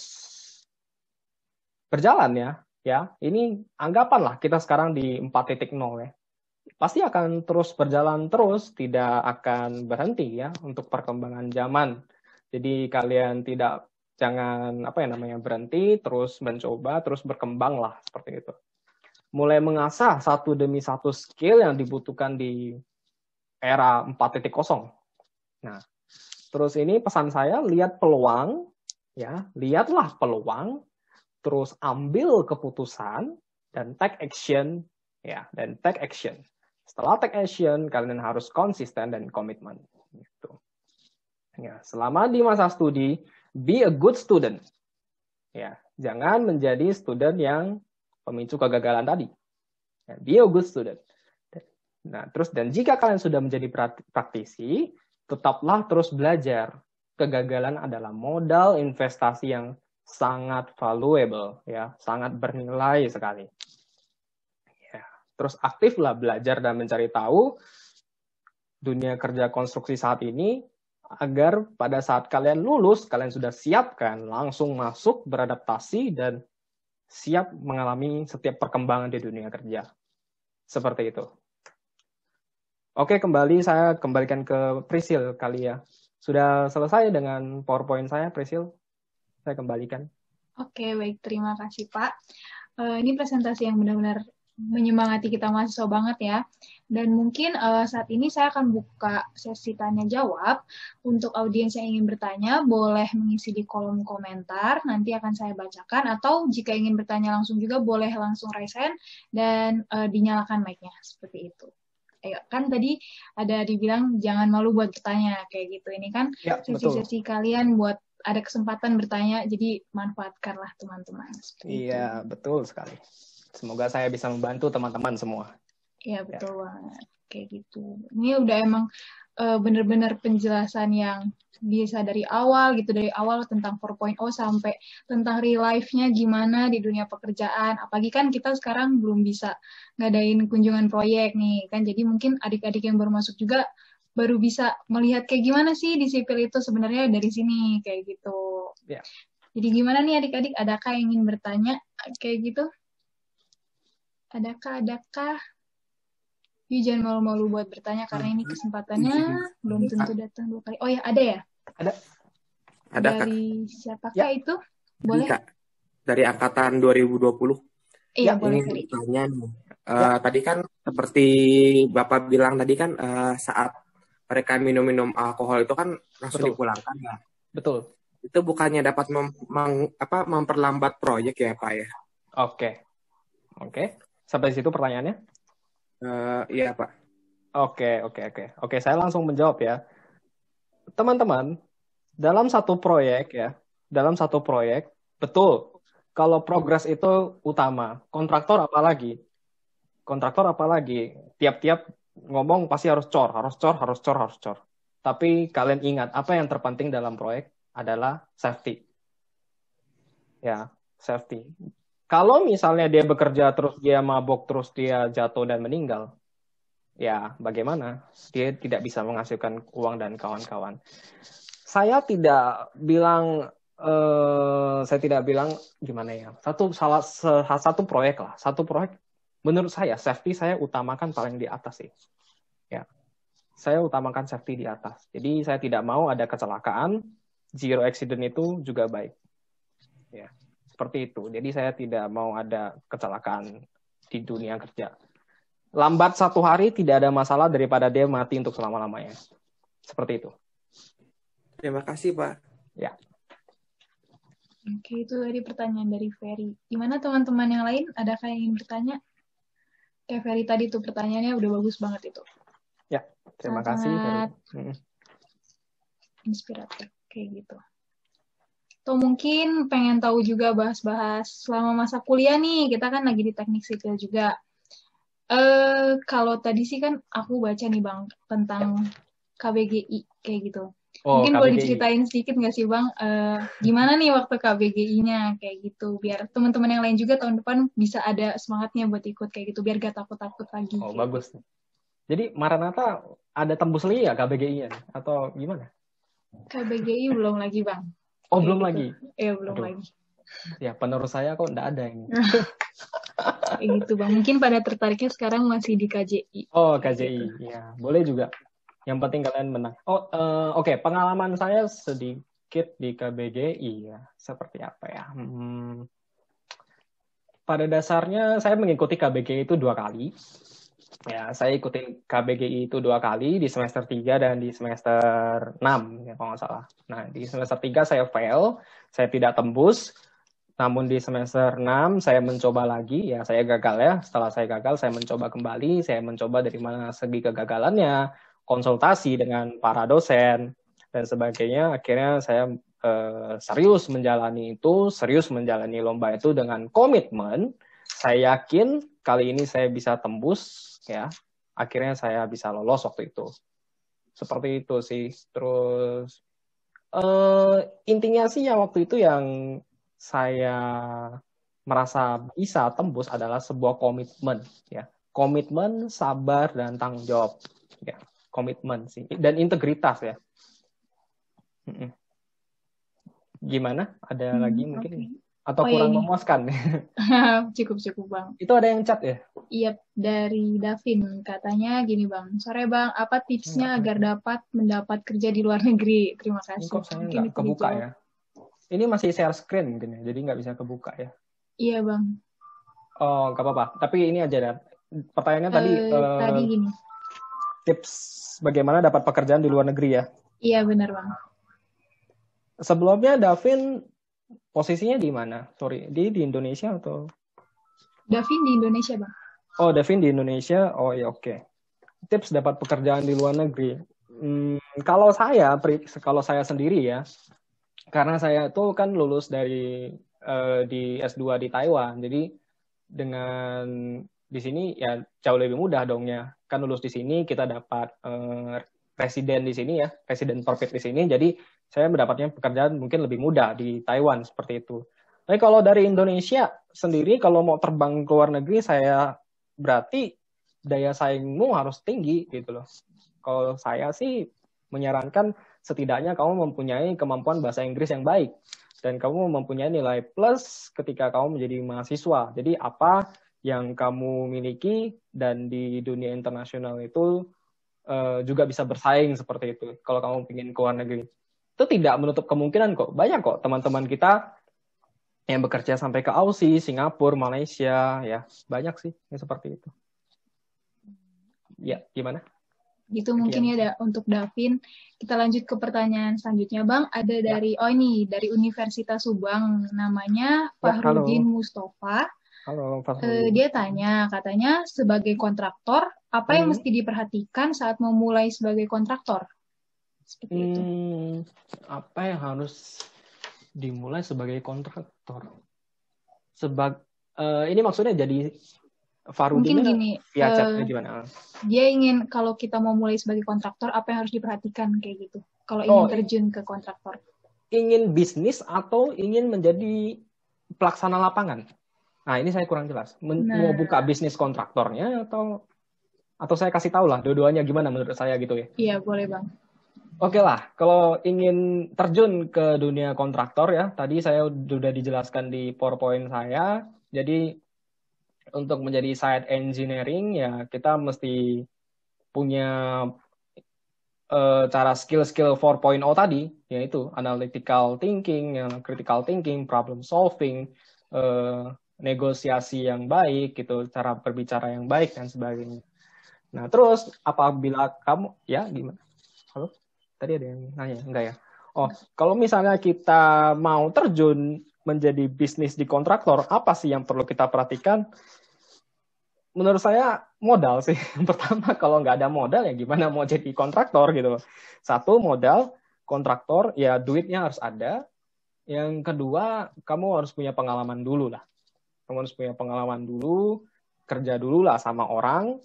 berjalan ya ya ini anggapan lah kita sekarang di 4.0 ya pasti akan terus berjalan terus tidak akan berhenti ya untuk perkembangan zaman jadi kalian tidak jangan apa ya namanya berhenti terus mencoba terus berkembang lah seperti itu mulai mengasah satu demi satu skill yang dibutuhkan di era 4.0 nah terus ini pesan saya lihat peluang ya lihatlah peluang terus ambil keputusan dan take action ya dan take action setelah take action kalian harus konsisten dan komitmen gitu ya selama di masa studi be a good student ya jangan menjadi student yang pemicu kegagalan tadi ya, be a good student nah terus dan jika kalian sudah menjadi praktisi tetaplah terus belajar kegagalan adalah modal investasi yang sangat valuable ya, sangat bernilai sekali. Ya. Terus aktiflah belajar dan mencari tahu dunia kerja konstruksi saat ini agar pada saat kalian lulus kalian sudah siapkan langsung masuk beradaptasi dan siap mengalami setiap perkembangan di dunia kerja. Seperti itu. Oke, kembali saya kembalikan ke Prisil kali ya. Sudah selesai dengan PowerPoint saya, Prisil? saya kembalikan. Oke, baik. Terima kasih, Pak. Uh, ini presentasi yang benar-benar menyemangati kita mahasiswa banget ya. Dan mungkin uh, saat ini saya akan buka sesi tanya jawab. Untuk audiens yang ingin bertanya, boleh mengisi di kolom komentar, nanti akan saya bacakan. Atau jika ingin bertanya langsung juga, boleh langsung raise hand dan uh, dinyalakan mic-nya, seperti itu. Ayo, kan tadi ada dibilang jangan malu buat bertanya, kayak gitu. Ini kan ya, sesi-sesi ya, kalian buat ada kesempatan bertanya, jadi manfaatkanlah teman-teman. Iya, itu. betul sekali. Semoga saya bisa membantu teman-teman semua. Iya, ya. betul ya. banget. Kayak gitu. Ini udah emang uh, eh, bener-bener penjelasan yang bisa dari awal gitu, dari awal tentang 4.0 sampai tentang real life-nya gimana di dunia pekerjaan. Apalagi kan kita sekarang belum bisa ngadain kunjungan proyek nih kan, jadi mungkin adik-adik yang baru masuk juga baru bisa melihat kayak gimana sih di sipil itu sebenarnya dari sini kayak gitu. Yeah. Jadi gimana nih adik-adik adakah yang ingin bertanya kayak gitu? Adakah adakah Yuk jangan malu-malu buat bertanya karena ini kesempatannya hmm. belum hmm. tentu datang dua kali. Oh ya ada ya? Ada. Ada dari kak. siapakah ya. itu? Boleh. Kak. Dari angkatan 2020. Iya, ya, boleh ini bertanya nih. Uh, ya. Tadi kan seperti Bapak bilang tadi kan uh, saat mereka minum-minum alkohol itu kan langsung Betul. dipulangkan ya. Betul. Itu bukannya dapat mem meng, apa, memperlambat proyek ya Pak ya? Oke. Okay. Oke. Okay. Sampai situ pertanyaannya? Uh, iya Pak. Oke, okay, oke, okay, oke. Okay. Oke, saya langsung menjawab ya. Teman-teman, dalam satu proyek ya, dalam satu proyek, betul. Kalau progres itu utama, kontraktor apalagi? Kontraktor apalagi? Tiap-tiap ngomong pasti harus cor, harus cor, harus cor, harus cor. Tapi kalian ingat apa yang terpenting dalam proyek adalah safety. Ya, safety. Kalau misalnya dia bekerja terus dia mabok terus dia jatuh dan meninggal, ya bagaimana? Dia tidak bisa menghasilkan uang dan kawan-kawan. Saya tidak bilang eh, saya tidak bilang gimana ya. Satu salah satu proyek lah, satu proyek menurut saya safety saya utamakan paling di atas sih. Ya. Saya utamakan safety di atas. Jadi saya tidak mau ada kecelakaan, zero accident itu juga baik. Ya. Seperti itu. Jadi saya tidak mau ada kecelakaan di dunia kerja. Lambat satu hari tidak ada masalah daripada dia mati untuk selama-lamanya. Seperti itu. Terima kasih, Pak. Ya. Oke, itu tadi pertanyaan dari Ferry. Gimana teman-teman yang lain? Adakah yang ingin bertanya? kayak Ferry tadi tuh pertanyaannya udah bagus banget itu. Ya, terima Sangat kasih. Sangat hmm. inspiratif kayak gitu. Atau mungkin pengen tahu juga bahas-bahas selama masa kuliah nih, kita kan lagi di teknik sipil juga. Eh, kalau tadi sih kan aku baca nih Bang tentang ya. KBGI kayak gitu. Oh, Mungkin boleh diceritain sedikit nggak sih Bang, uh, gimana nih waktu KBGI-nya kayak gitu, biar teman-teman yang lain juga tahun depan bisa ada semangatnya buat ikut kayak gitu, biar gak takut-takut lagi. Oh, bagus. Jadi Maranatha ada tembus lagi ya KBGI-nya atau gimana? KBGI belum lagi Bang. Oh, belum gitu. lagi? Iya, eh, belum Aduh. lagi. Ya, penurut saya kok nggak ada ini kayak gitu Bang. Mungkin pada tertariknya sekarang masih di KJI. Oh, KJI. Gitu. Ya, boleh juga. Yang penting kalian menang. Oh, uh, oke. Okay. Pengalaman saya sedikit di KBGI ya. Seperti apa ya? Hmm. Pada dasarnya saya mengikuti KBGI itu dua kali. Ya, saya ikuti KBGI itu dua kali di semester tiga dan di semester enam, ya kalau nggak salah. Nah, di semester tiga saya fail, saya tidak tembus. Namun di semester enam saya mencoba lagi, ya saya gagal ya. Setelah saya gagal, saya mencoba kembali, saya mencoba dari mana segi kegagalannya, konsultasi dengan para dosen dan sebagainya akhirnya saya eh, serius menjalani itu serius menjalani lomba itu dengan komitmen saya yakin kali ini saya bisa tembus ya akhirnya saya bisa lolos waktu itu seperti itu sih terus eh, intinya sih yang waktu itu yang saya merasa bisa tembus adalah sebuah komitmen ya komitmen sabar dan tanggung jawab ya komitmen sih dan integritas ya. Gimana? Ada hmm, lagi mungkin okay. atau oh, iya, kurang iya, memuaskan? cukup cukup bang. Itu ada yang chat ya? Iya dari Davin katanya gini bang. Sore bang, apa tipsnya enggak, agar dapat mendapat kerja di luar negeri? Terima kasih. Ini kok saya enggak kebuka ya? Ini masih share screen mungkin ya, jadi nggak bisa kebuka ya? Iya bang. Oh, nggak apa-apa. Tapi ini aja, Dad. Pertanyaannya tadi. Uh, tadi eh, gini tips bagaimana dapat pekerjaan di luar negeri ya. Iya benar bang. Sebelumnya Davin posisinya di mana? Sorry, di di Indonesia atau? Davin di Indonesia bang. Oh Davin di Indonesia, oh ya oke. Okay. Tips dapat pekerjaan di luar negeri. Hmm, kalau saya kalau saya sendiri ya, karena saya itu kan lulus dari uh, di S2 di Taiwan, jadi dengan di sini ya jauh lebih mudah dongnya. Kan lulus di sini kita dapat eh, residen di sini ya, residen profit di sini. Jadi saya mendapatnya pekerjaan mungkin lebih mudah di Taiwan seperti itu. Tapi kalau dari Indonesia sendiri kalau mau terbang ke luar negeri saya berarti daya saingmu harus tinggi gitu loh. Kalau saya sih menyarankan setidaknya kamu mempunyai kemampuan bahasa Inggris yang baik dan kamu mempunyai nilai plus ketika kamu menjadi mahasiswa. Jadi apa yang kamu miliki dan di dunia internasional itu uh, juga bisa bersaing seperti itu kalau kamu ingin ke luar negeri itu tidak menutup kemungkinan kok banyak kok teman-teman kita yang bekerja sampai ke Aussie, Singapura, Malaysia, ya banyak sih yang seperti itu. Ya, gimana? Gitu mungkin ya untuk Davin. Kita lanjut ke pertanyaan selanjutnya, Bang. Ada ya. dari ya. oh ini dari Universitas Subang namanya ya, Fahrudin ya, Mustafa. Halo, Pak. Uh, dia tanya, katanya sebagai kontraktor, apa hmm. yang mesti diperhatikan saat memulai sebagai kontraktor? Seperti hmm, itu. Apa yang harus dimulai sebagai kontraktor? Sebag, uh, ini maksudnya jadi Faru Mungkin gini, ya, uh, Dia ingin kalau kita mau mulai sebagai kontraktor, apa yang harus diperhatikan kayak gitu? Kalau ingin oh, terjun ke kontraktor? Ingin bisnis atau ingin menjadi pelaksana lapangan? Nah, ini saya kurang jelas. Men nah. Mau buka bisnis kontraktornya atau atau saya kasih tahu lah dua-duanya gimana menurut saya gitu ya. Iya, boleh, Bang. Oke lah, kalau ingin terjun ke dunia kontraktor ya, tadi saya sudah dijelaskan di PowerPoint saya. Jadi untuk menjadi site engineering ya kita mesti punya eh, cara skill-skill 4.0 tadi, yaitu analytical thinking, critical thinking, problem solving, uh, negosiasi yang baik gitu, cara berbicara yang baik dan sebagainya. Nah, terus apabila kamu ya gimana? Halo? Tadi ada yang nanya, enggak ya? Oh, kalau misalnya kita mau terjun menjadi bisnis di kontraktor, apa sih yang perlu kita perhatikan? Menurut saya modal sih. Pertama, kalau nggak ada modal ya gimana mau jadi kontraktor gitu. Satu, modal. Kontraktor, ya duitnya harus ada. Yang kedua, kamu harus punya pengalaman dulu lah kamu harus punya pengalaman dulu kerja dulu lah sama orang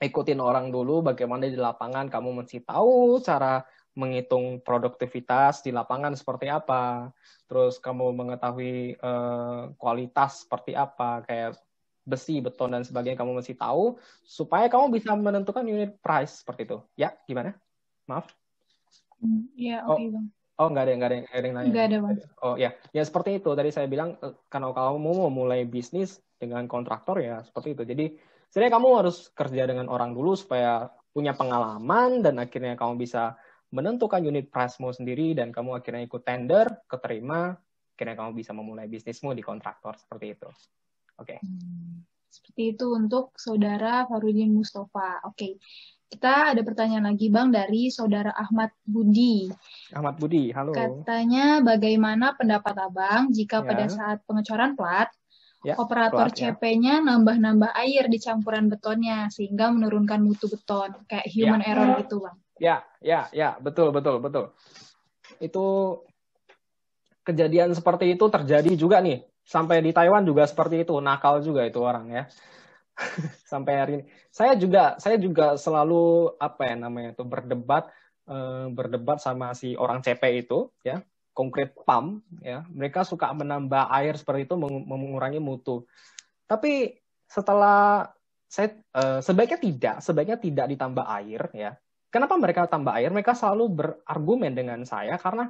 ikutin orang dulu bagaimana di lapangan kamu mesti tahu cara menghitung produktivitas di lapangan seperti apa terus kamu mengetahui eh, kualitas seperti apa kayak besi beton dan sebagainya kamu mesti tahu supaya kamu bisa menentukan unit price seperti itu ya gimana maaf hmm, ya oke okay, oh. bang Oh, nggak ada, nggak ada, nggak ada yang nanya. Nggak ada, Mas. Oh, ya. Ya, seperti itu. Tadi saya bilang, karena eh, kalau kamu mau mulai bisnis dengan kontraktor, ya seperti itu. Jadi, sebenarnya kamu harus kerja dengan orang dulu supaya punya pengalaman dan akhirnya kamu bisa menentukan unit price-mu sendiri dan kamu akhirnya ikut tender, keterima, akhirnya kamu bisa memulai bisnismu di kontraktor, seperti itu. Oke. Okay. Hmm, seperti itu untuk saudara Farudin Mustafa. Oke. Okay. Kita ada pertanyaan lagi Bang dari Saudara Ahmad Budi. Ahmad Budi, halo. Katanya bagaimana pendapat Abang jika ya. pada saat pengecoran plat ya, operator ya. CP-nya nambah-nambah air di campuran betonnya sehingga menurunkan mutu beton kayak ya. human ya. error gitu bang ya ya ya betul betul betul itu kejadian seperti itu terjadi juga nih sampai di Taiwan juga seperti itu nakal juga itu orang ya sampai hari ini. Saya juga saya juga selalu apa ya namanya itu berdebat eh, berdebat sama si orang CP itu ya konkret pam ya mereka suka menambah air seperti itu mengurangi mutu. Tapi setelah saya eh, sebaiknya tidak sebaiknya tidak ditambah air ya. Kenapa mereka tambah air? Mereka selalu berargumen dengan saya karena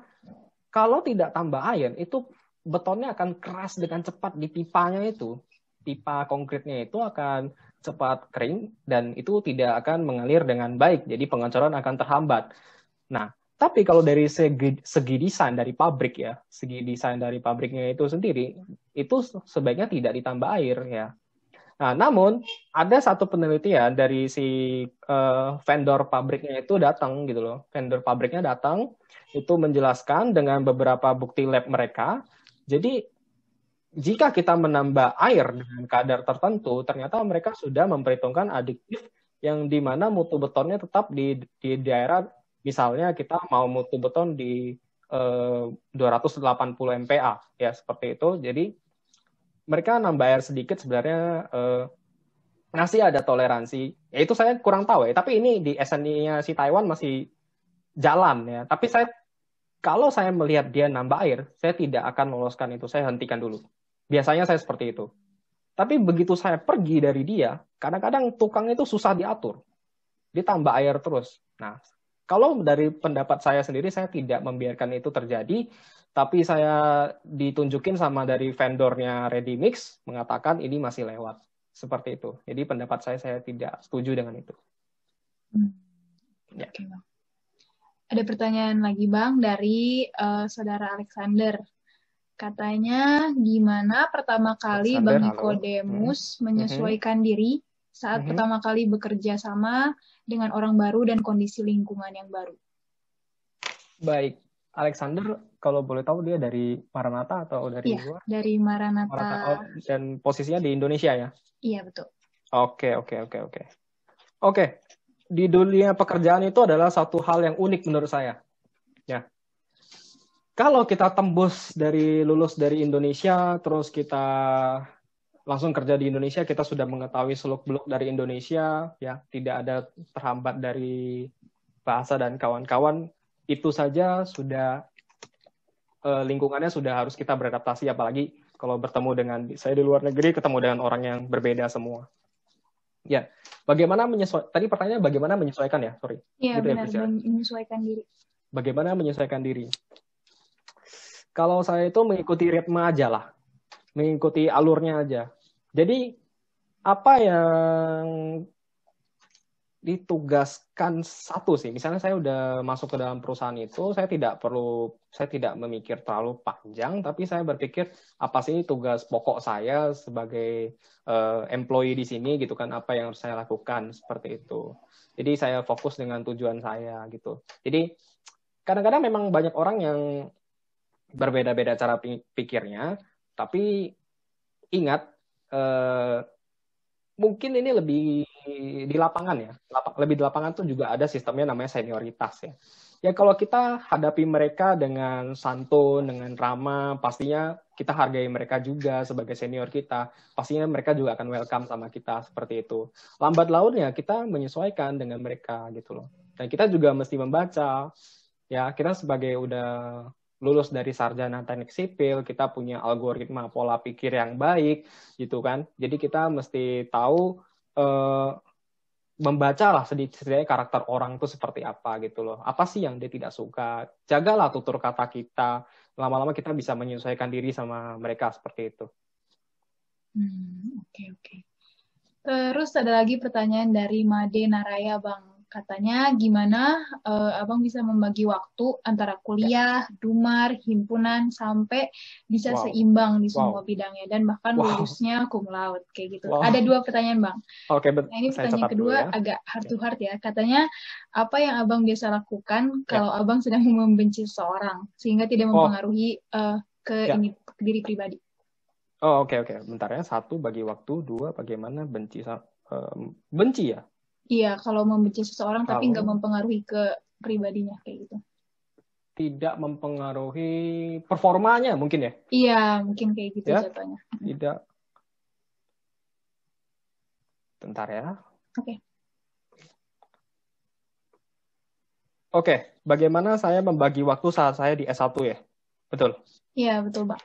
kalau tidak tambah air itu betonnya akan keras dengan cepat di pipanya itu pipa konkretnya itu akan cepat kering dan itu tidak akan mengalir dengan baik. Jadi pengencoran akan terhambat. Nah, tapi kalau dari segi, segi desain dari pabrik ya, segi desain dari pabriknya itu sendiri, itu sebaiknya tidak ditambah air ya. Nah, namun ada satu penelitian dari si uh, vendor pabriknya itu datang gitu loh. Vendor pabriknya datang itu menjelaskan dengan beberapa bukti lab mereka. Jadi jika kita menambah air dengan kadar tertentu, ternyata mereka sudah memperhitungkan adiktif yang di mana mutu betonnya tetap di di daerah misalnya kita mau mutu beton di eh, 280 MPa ya seperti itu. Jadi mereka nambah air sedikit sebenarnya eh, masih ada toleransi. Ya itu saya kurang tahu ya, tapi ini di SNI-nya si Taiwan masih jalan ya. Tapi saya kalau saya melihat dia nambah air, saya tidak akan meloloskan itu. Saya hentikan dulu. Biasanya saya seperti itu. Tapi begitu saya pergi dari dia, kadang-kadang tukang itu susah diatur. Ditambah air terus. Nah, kalau dari pendapat saya sendiri, saya tidak membiarkan itu terjadi, tapi saya ditunjukin sama dari vendornya Mix mengatakan ini masih lewat. Seperti itu. Jadi pendapat saya, saya tidak setuju dengan itu. Hmm. Ya. Ada pertanyaan lagi, Bang, dari uh, Saudara Alexander. Katanya gimana pertama kali Sander, Bang iko hmm. menyesuaikan hmm. diri saat hmm. pertama kali bekerja sama dengan orang baru dan kondisi lingkungan yang baru. Baik, Alexander kalau boleh tahu dia dari Maranatha atau dari ya, luar? dari Maranatha. Maranatha. Oh, dan posisinya di Indonesia ya? Iya, betul. Oke, oke, oke, oke. Oke, di dunia pekerjaan itu adalah satu hal yang unik menurut saya. Ya, kalau kita tembus dari lulus dari Indonesia terus kita langsung kerja di Indonesia kita sudah mengetahui seluk beluk dari Indonesia ya tidak ada terhambat dari bahasa dan kawan-kawan itu saja sudah eh, lingkungannya sudah harus kita beradaptasi apalagi kalau bertemu dengan saya di luar negeri ketemu dengan orang yang berbeda semua ya bagaimana menyesuaikan tadi pertanyaannya bagaimana menyesuaikan ya sorry iya gitu ya, benar ya, menyesuaikan diri bagaimana menyesuaikan diri kalau saya itu mengikuti ritme aja lah, mengikuti alurnya aja. Jadi apa yang ditugaskan satu sih. Misalnya saya udah masuk ke dalam perusahaan itu, saya tidak perlu saya tidak memikir terlalu panjang, tapi saya berpikir apa sih tugas pokok saya sebagai uh, employee di sini gitu kan apa yang harus saya lakukan seperti itu. Jadi saya fokus dengan tujuan saya gitu. Jadi kadang-kadang memang banyak orang yang berbeda-beda cara pikirnya, tapi ingat eh, mungkin ini lebih di lapangan ya, lebih di lapangan tuh juga ada sistemnya namanya senioritas ya. Ya kalau kita hadapi mereka dengan santun, dengan ramah, pastinya kita hargai mereka juga sebagai senior kita. Pastinya mereka juga akan welcome sama kita seperti itu. Lambat laun ya kita menyesuaikan dengan mereka gitu loh. Dan kita juga mesti membaca ya kita sebagai udah lulus dari sarjana teknik sipil, kita punya algoritma pola pikir yang baik, gitu kan. Jadi kita mesti tahu eh, membaca lah sedikit karakter orang itu seperti apa gitu loh. Apa sih yang dia tidak suka? Jagalah tutur kata kita. Lama-lama kita bisa menyesuaikan diri sama mereka seperti itu. Hmm, oke okay, Okay. Terus ada lagi pertanyaan dari Made Naraya Bang. Katanya gimana uh, Abang bisa membagi waktu antara kuliah, ya. dumar, himpunan sampai bisa wow. seimbang di semua wow. bidangnya dan bahkan wow. lulusnya cum laude kayak gitu. Wow. Ada dua pertanyaan, Bang. Oke, okay, nah, ini pertanyaan kedua ya. agak hard to hard ya. Katanya apa yang Abang biasa lakukan ya. kalau Abang sedang membenci seseorang sehingga tidak oh. mempengaruhi oh. uh, ke ya. ini ke diri pribadi? Oh, oke okay, oke. Okay. Bentar ya. Satu bagi waktu, dua bagaimana benci eh, benci ya. Iya, kalau membenci seseorang kalau tapi nggak mempengaruhi ke pribadinya kayak gitu. Tidak mempengaruhi performanya mungkin ya? Iya, mungkin kayak gitu ya? jatuhnya. Tidak. Bentar ya. Oke. Okay. Oke, okay. bagaimana saya membagi waktu saat saya di S1 ya? Betul? Iya, betul, Pak.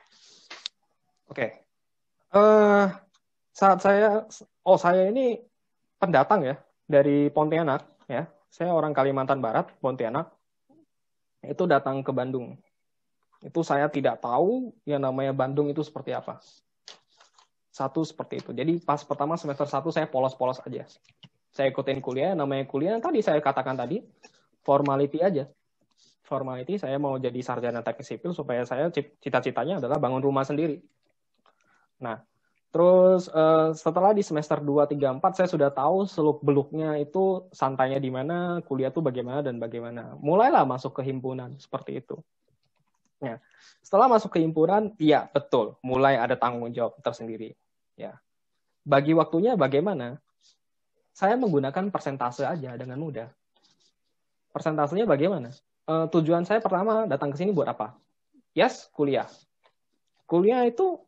Oke. Okay. Uh, eh, saat saya, oh saya ini pendatang ya, dari Pontianak ya saya orang Kalimantan Barat Pontianak itu datang ke Bandung itu saya tidak tahu yang namanya Bandung itu seperti apa satu seperti itu jadi pas pertama semester satu saya polos-polos aja saya ikutin kuliah namanya kuliah tadi saya katakan tadi formality aja formality saya mau jadi sarjana teknik sipil supaya saya cita-citanya adalah bangun rumah sendiri. Nah, Terus uh, setelah di semester 2, 3, 4 saya sudah tahu seluk beluknya itu santainya di mana, kuliah tuh bagaimana dan bagaimana. Mulailah masuk ke himpunan seperti itu. Ya. Setelah masuk ke himpunan, iya betul, mulai ada tanggung jawab tersendiri. Ya. Bagi waktunya bagaimana? Saya menggunakan persentase aja dengan mudah. Persentasenya bagaimana? Uh, tujuan saya pertama datang ke sini buat apa? Yes, kuliah. Kuliah itu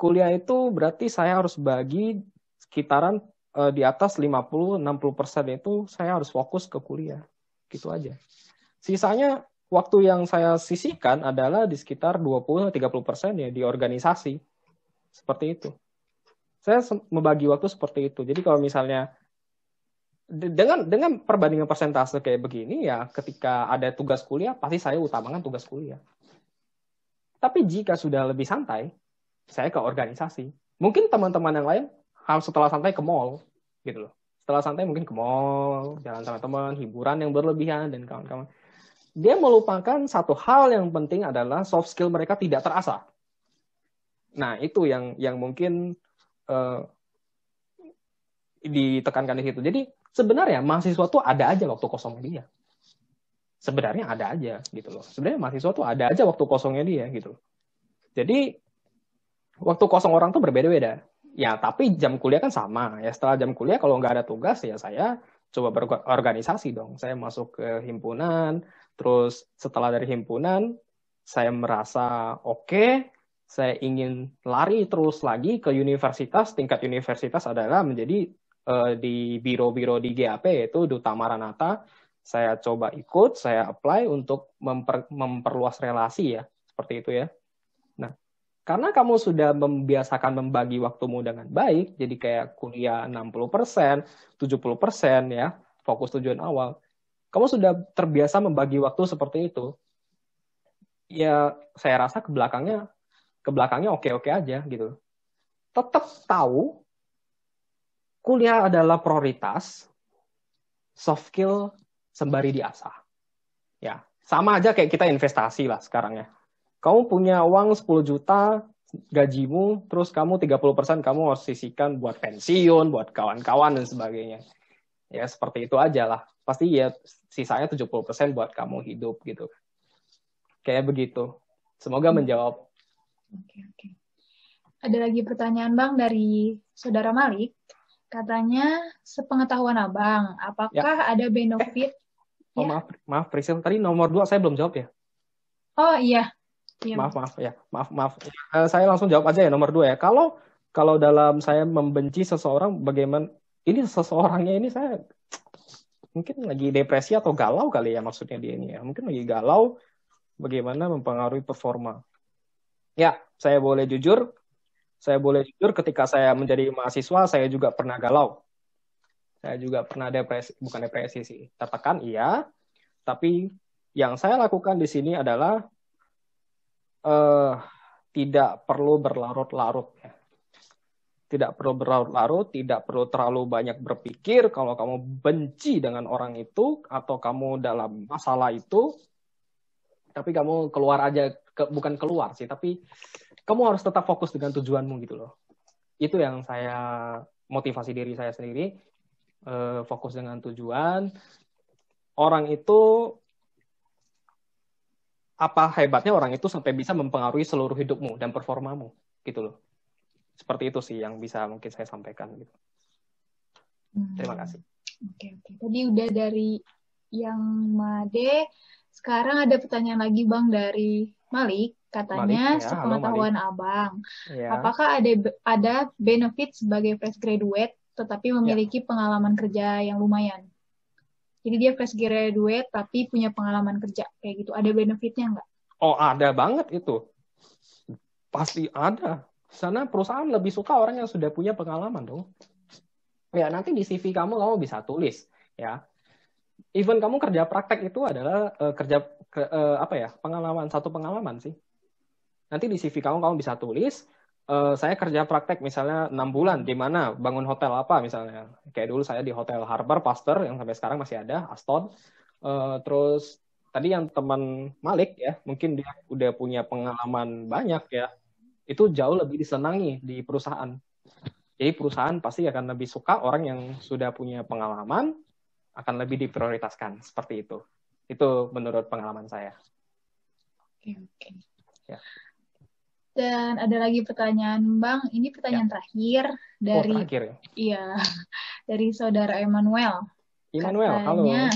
kuliah itu berarti saya harus bagi sekitaran uh, di atas 50-60 persen itu saya harus fokus ke kuliah. Gitu aja. Sisanya waktu yang saya sisihkan adalah di sekitar 20-30 persen ya di organisasi. Seperti itu. Saya membagi waktu seperti itu. Jadi kalau misalnya dengan dengan perbandingan persentase kayak begini ya ketika ada tugas kuliah pasti saya utamakan tugas kuliah. Tapi jika sudah lebih santai, saya ke organisasi. Mungkin teman-teman yang lain harus ah, setelah santai ke mall gitu loh. Setelah santai mungkin ke mall, jalan sama teman, hiburan yang berlebihan dan kawan-kawan. Dia melupakan satu hal yang penting adalah soft skill mereka tidak terasa. Nah, itu yang yang mungkin uh, ditekankan di situ. Jadi sebenarnya mahasiswa tuh ada aja waktu kosongnya dia. Sebenarnya ada aja gitu loh. Sebenarnya mahasiswa tuh ada aja waktu kosongnya dia gitu loh. Jadi waktu kosong orang tuh berbeda-beda. Ya, tapi jam kuliah kan sama. Ya, setelah jam kuliah kalau nggak ada tugas ya saya coba berorganisasi dong. Saya masuk ke himpunan, terus setelah dari himpunan saya merasa oke, okay, saya ingin lari terus lagi ke universitas. Tingkat universitas adalah menjadi uh, di biro-biro di GAP yaitu Duta Maranata. Saya coba ikut, saya apply untuk memper memperluas relasi ya, seperti itu ya. Karena kamu sudah membiasakan membagi waktumu dengan baik, jadi kayak kuliah 60%, 70% ya, fokus tujuan awal. Kamu sudah terbiasa membagi waktu seperti itu. Ya, saya rasa ke belakangnya ke belakangnya oke-oke aja gitu. Tetap tahu kuliah adalah prioritas, soft skill sembari diasah. Ya, sama aja kayak kita investasi lah sekarang ya kamu punya uang 10 juta gajimu, terus kamu 30% kamu harus sisihkan buat pensiun, buat kawan-kawan dan sebagainya. Ya, seperti itu aja lah. Pasti ya sisanya 70% buat kamu hidup gitu. Kayak begitu. Semoga hmm. menjawab. Oke, oke. Ada lagi pertanyaan Bang dari Saudara Malik. Katanya, sepengetahuan Abang, ya. apakah ya. ada benefit? Eh. Oh, ya? maaf, maaf Prisil. Tadi nomor dua saya belum jawab ya? Oh, iya. Ya. Maaf maaf ya, maaf maaf. Uh, saya langsung jawab aja ya nomor dua ya. Kalau kalau dalam saya membenci seseorang, bagaimana ini seseorangnya ini saya mungkin lagi depresi atau galau kali ya maksudnya dia ini ya. Mungkin lagi galau, bagaimana mempengaruhi performa. Ya, saya boleh jujur, saya boleh jujur ketika saya menjadi mahasiswa, saya juga pernah galau. Saya juga pernah depresi, bukan depresi sih. Katakan iya, tapi yang saya lakukan di sini adalah uh, tidak perlu berlarut-larut ya. Tidak perlu berlarut-larut, tidak perlu terlalu banyak berpikir kalau kamu benci dengan orang itu atau kamu dalam masalah itu tapi kamu keluar aja ke, bukan keluar sih, tapi kamu harus tetap fokus dengan tujuanmu gitu loh. Itu yang saya motivasi diri saya sendiri uh, fokus dengan tujuan. Orang itu apa hebatnya orang itu sampai bisa mempengaruhi seluruh hidupmu dan performamu gitu loh seperti itu sih yang bisa mungkin saya sampaikan gitu hmm. terima kasih oke okay, tadi udah dari yang Made sekarang ada pertanyaan lagi bang dari Malik katanya ya. sepengetahuan abang ya. apakah ada ada benefit sebagai fresh graduate tetapi memiliki ya. pengalaman kerja yang lumayan jadi dia fresh graduate tapi punya pengalaman kerja kayak gitu. Ada benefitnya nggak? Oh ada banget itu. Pasti ada. Sana perusahaan lebih suka orang yang sudah punya pengalaman dong. Ya nanti di CV kamu kamu bisa tulis ya. Even kamu kerja praktek itu adalah uh, kerja ke, uh, apa ya pengalaman satu pengalaman sih. Nanti di CV kamu kamu bisa tulis Eh, saya kerja praktek misalnya enam bulan di mana bangun hotel apa misalnya kayak dulu saya di hotel Harbor Pasteur yang sampai sekarang masih ada Aston uh, terus tadi yang teman Malik ya mungkin dia udah punya pengalaman banyak ya itu jauh lebih disenangi di perusahaan jadi perusahaan pasti akan lebih suka orang yang sudah punya pengalaman akan lebih diprioritaskan seperti itu itu menurut pengalaman saya. Oke okay, oke. Ya. Dan ada lagi pertanyaan Bang, ini pertanyaan ya. terakhir oh, dari oh, terakhir. Ya? Iya. Dari saudara Emmanuel. Emmanuel, Katanya, halo. Uh,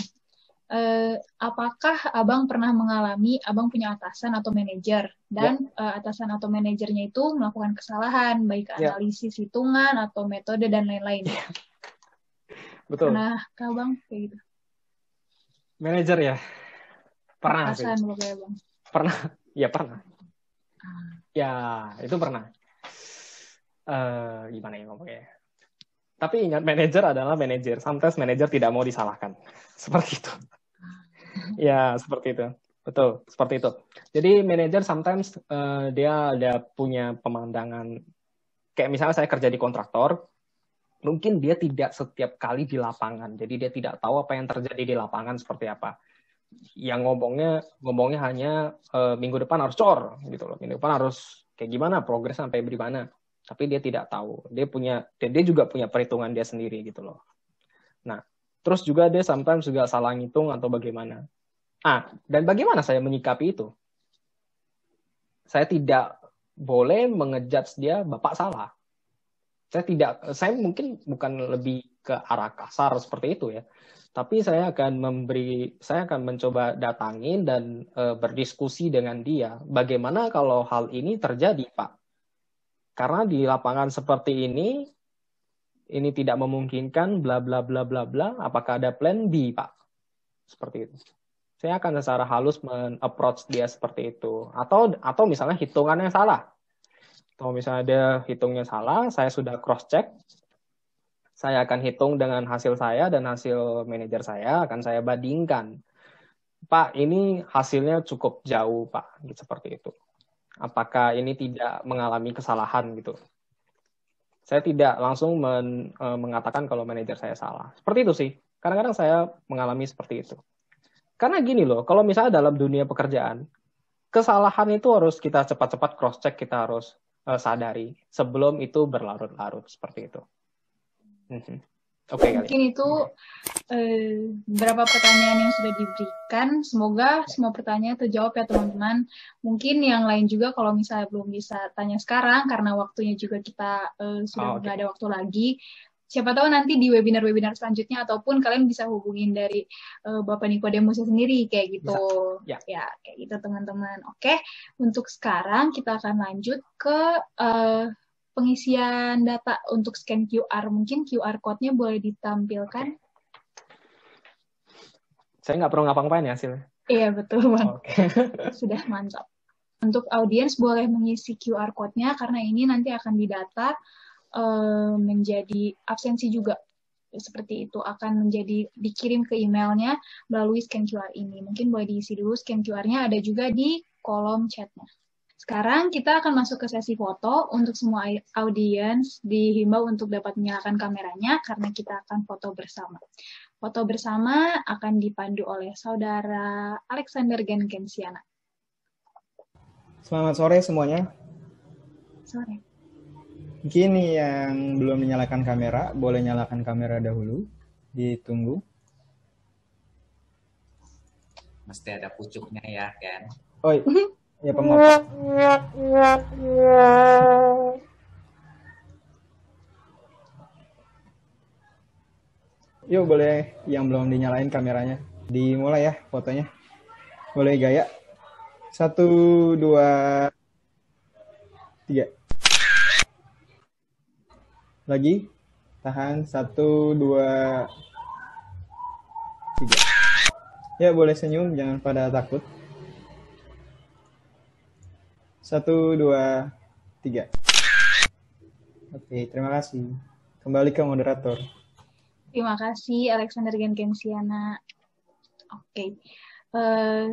eh, apakah abang pernah mengalami abang punya atasan atau manajer ya. dan ya. uh, atasan atau manajernya itu melakukan kesalahan baik yeah. analisis hitungan atau metode dan lain-lain? Ya. Betul. Nah, Kak bang kayak gitu? Manajer ya pernah. Atasan sih. bang. Pernah, ya pernah. Ah. Ya, itu pernah. Uh, gimana ya ngomongnya? Tapi ingat, manajer adalah manajer. Sometimes manajer tidak mau disalahkan. Seperti itu. ya, seperti itu. Betul, seperti itu. Jadi manajer sometimes uh, dia ada punya pemandangan. Kayak misalnya saya kerja di kontraktor, mungkin dia tidak setiap kali di lapangan. Jadi dia tidak tahu apa yang terjadi di lapangan seperti apa yang ngomongnya ngomongnya hanya e, minggu depan harus cor gitu loh minggu depan harus kayak gimana progres sampai di mana tapi dia tidak tahu dia punya dia, dia juga punya perhitungan dia sendiri gitu loh nah terus juga dia sometimes juga salah ngitung atau bagaimana ah dan bagaimana saya menyikapi itu saya tidak boleh mengejudge dia bapak salah saya tidak saya mungkin bukan lebih ke arah kasar seperti itu ya tapi saya akan memberi saya akan mencoba datangin dan e, berdiskusi dengan dia bagaimana kalau hal ini terjadi Pak karena di lapangan seperti ini ini tidak memungkinkan bla bla bla bla bla apakah ada plan B Pak seperti itu saya akan secara halus men-approach dia seperti itu atau atau misalnya hitungannya salah atau misalnya ada hitungnya salah saya sudah cross check saya akan hitung dengan hasil saya dan hasil manajer saya akan saya bandingkan. Pak, ini hasilnya cukup jauh, Pak, seperti itu. Apakah ini tidak mengalami kesalahan gitu? Saya tidak langsung men, e, mengatakan kalau manajer saya salah. Seperti itu sih. Kadang-kadang saya mengalami seperti itu. Karena gini loh, kalau misalnya dalam dunia pekerjaan, kesalahan itu harus kita cepat-cepat cross check, kita harus e, sadari sebelum itu berlarut-larut seperti itu. Mm-hmm. Okay, Mungkin kali. itu eh, beberapa pertanyaan yang sudah diberikan. Semoga semua pertanyaan terjawab ya teman-teman. Mungkin yang lain juga kalau misalnya belum bisa tanya sekarang karena waktunya juga kita eh, sudah oh, okay. ada waktu lagi. Siapa tahu nanti di webinar-webinar selanjutnya ataupun kalian bisa hubungin dari uh, Bapak Demus sendiri kayak gitu. Ya. ya, kayak gitu teman-teman. Oke, untuk sekarang kita akan lanjut ke uh, pengisian data untuk scan QR. Mungkin QR code-nya boleh ditampilkan. Saya nggak perlu ngapa-ngapain ya hasilnya. Iya, betul Bang. Okay. Sudah mantap. Untuk audiens boleh mengisi QR code-nya karena ini nanti akan didata eh, menjadi absensi juga seperti itu akan menjadi dikirim ke emailnya melalui scan QR ini. Mungkin boleh diisi dulu scan QR-nya ada juga di kolom chatnya. Sekarang kita akan masuk ke sesi foto. Untuk semua audiens dihimbau untuk dapat menyalakan kameranya karena kita akan foto bersama. Foto bersama akan dipandu oleh saudara Alexander Genkensiana. Selamat sore semuanya. Sore. Gini yang belum menyalakan kamera, boleh nyalakan kamera dahulu. Ditunggu. Mesti ada pucuknya ya, Ken. Oi. ya pemotong yuk boleh yang belum dinyalain kameranya dimulai ya fotonya boleh gaya satu dua tiga lagi tahan satu dua tiga ya boleh senyum jangan pada takut satu, dua, tiga. Oke, terima kasih. Kembali ke moderator. Terima kasih Alexander Gengensiana. Oke. Okay. Uh, eh,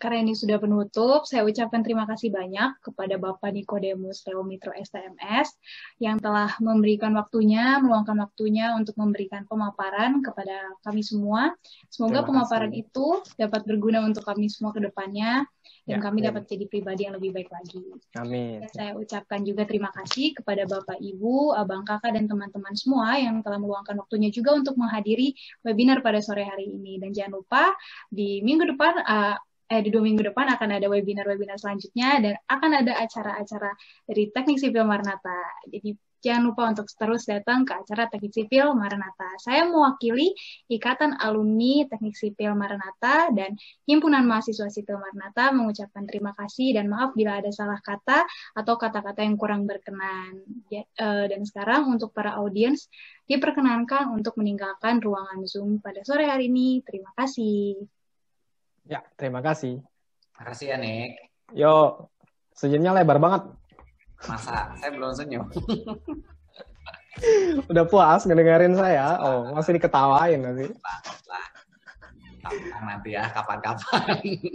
karena ini sudah penutup, saya ucapkan terima kasih banyak kepada Bapak Nikodemus Leo Mitro STMS yang telah memberikan waktunya, meluangkan waktunya untuk memberikan pemaparan kepada kami semua. Semoga pemaparan itu dapat berguna untuk kami semua ke depannya dan ya, kami ya. dapat jadi pribadi yang lebih baik lagi. Amin. Dan saya ucapkan juga terima kasih kepada Bapak Ibu, Abang Kakak dan teman-teman semua yang telah meluangkan waktunya juga untuk menghadiri webinar pada sore hari ini dan jangan lupa di minggu depan uh, eh, di dua minggu depan akan ada webinar-webinar selanjutnya dan akan ada acara-acara dari Teknik Sipil Maranatha. Jadi jangan lupa untuk terus datang ke acara Teknik Sipil Maranatha. Saya mewakili Ikatan Alumni Teknik Sipil Maranatha dan Himpunan Mahasiswa Sipil Maranatha mengucapkan terima kasih dan maaf bila ada salah kata atau kata-kata yang kurang berkenan. Ya, eh, dan sekarang untuk para audiens diperkenankan untuk meninggalkan ruangan Zoom pada sore hari ini. Terima kasih. Ya, terima kasih. Terima kasih ya, Nick. Yo, senyumnya lebar banget. Masa? Saya belum senyum. Udah puas ngedengerin saya? Oh, masih diketawain nanti. Kapan nanti ya, kapan-kapan.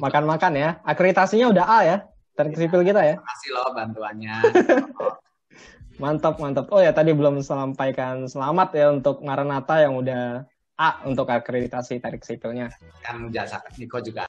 Makan-makan ya. Akreditasinya udah A ya, teknik iya. sipil kita ya. Makasih loh bantuannya. mantap, mantap. Oh ya, tadi belum sampaikan selamat ya untuk Maranata yang udah A untuk akreditasi tarik sipilnya. Yang jasa Niko juga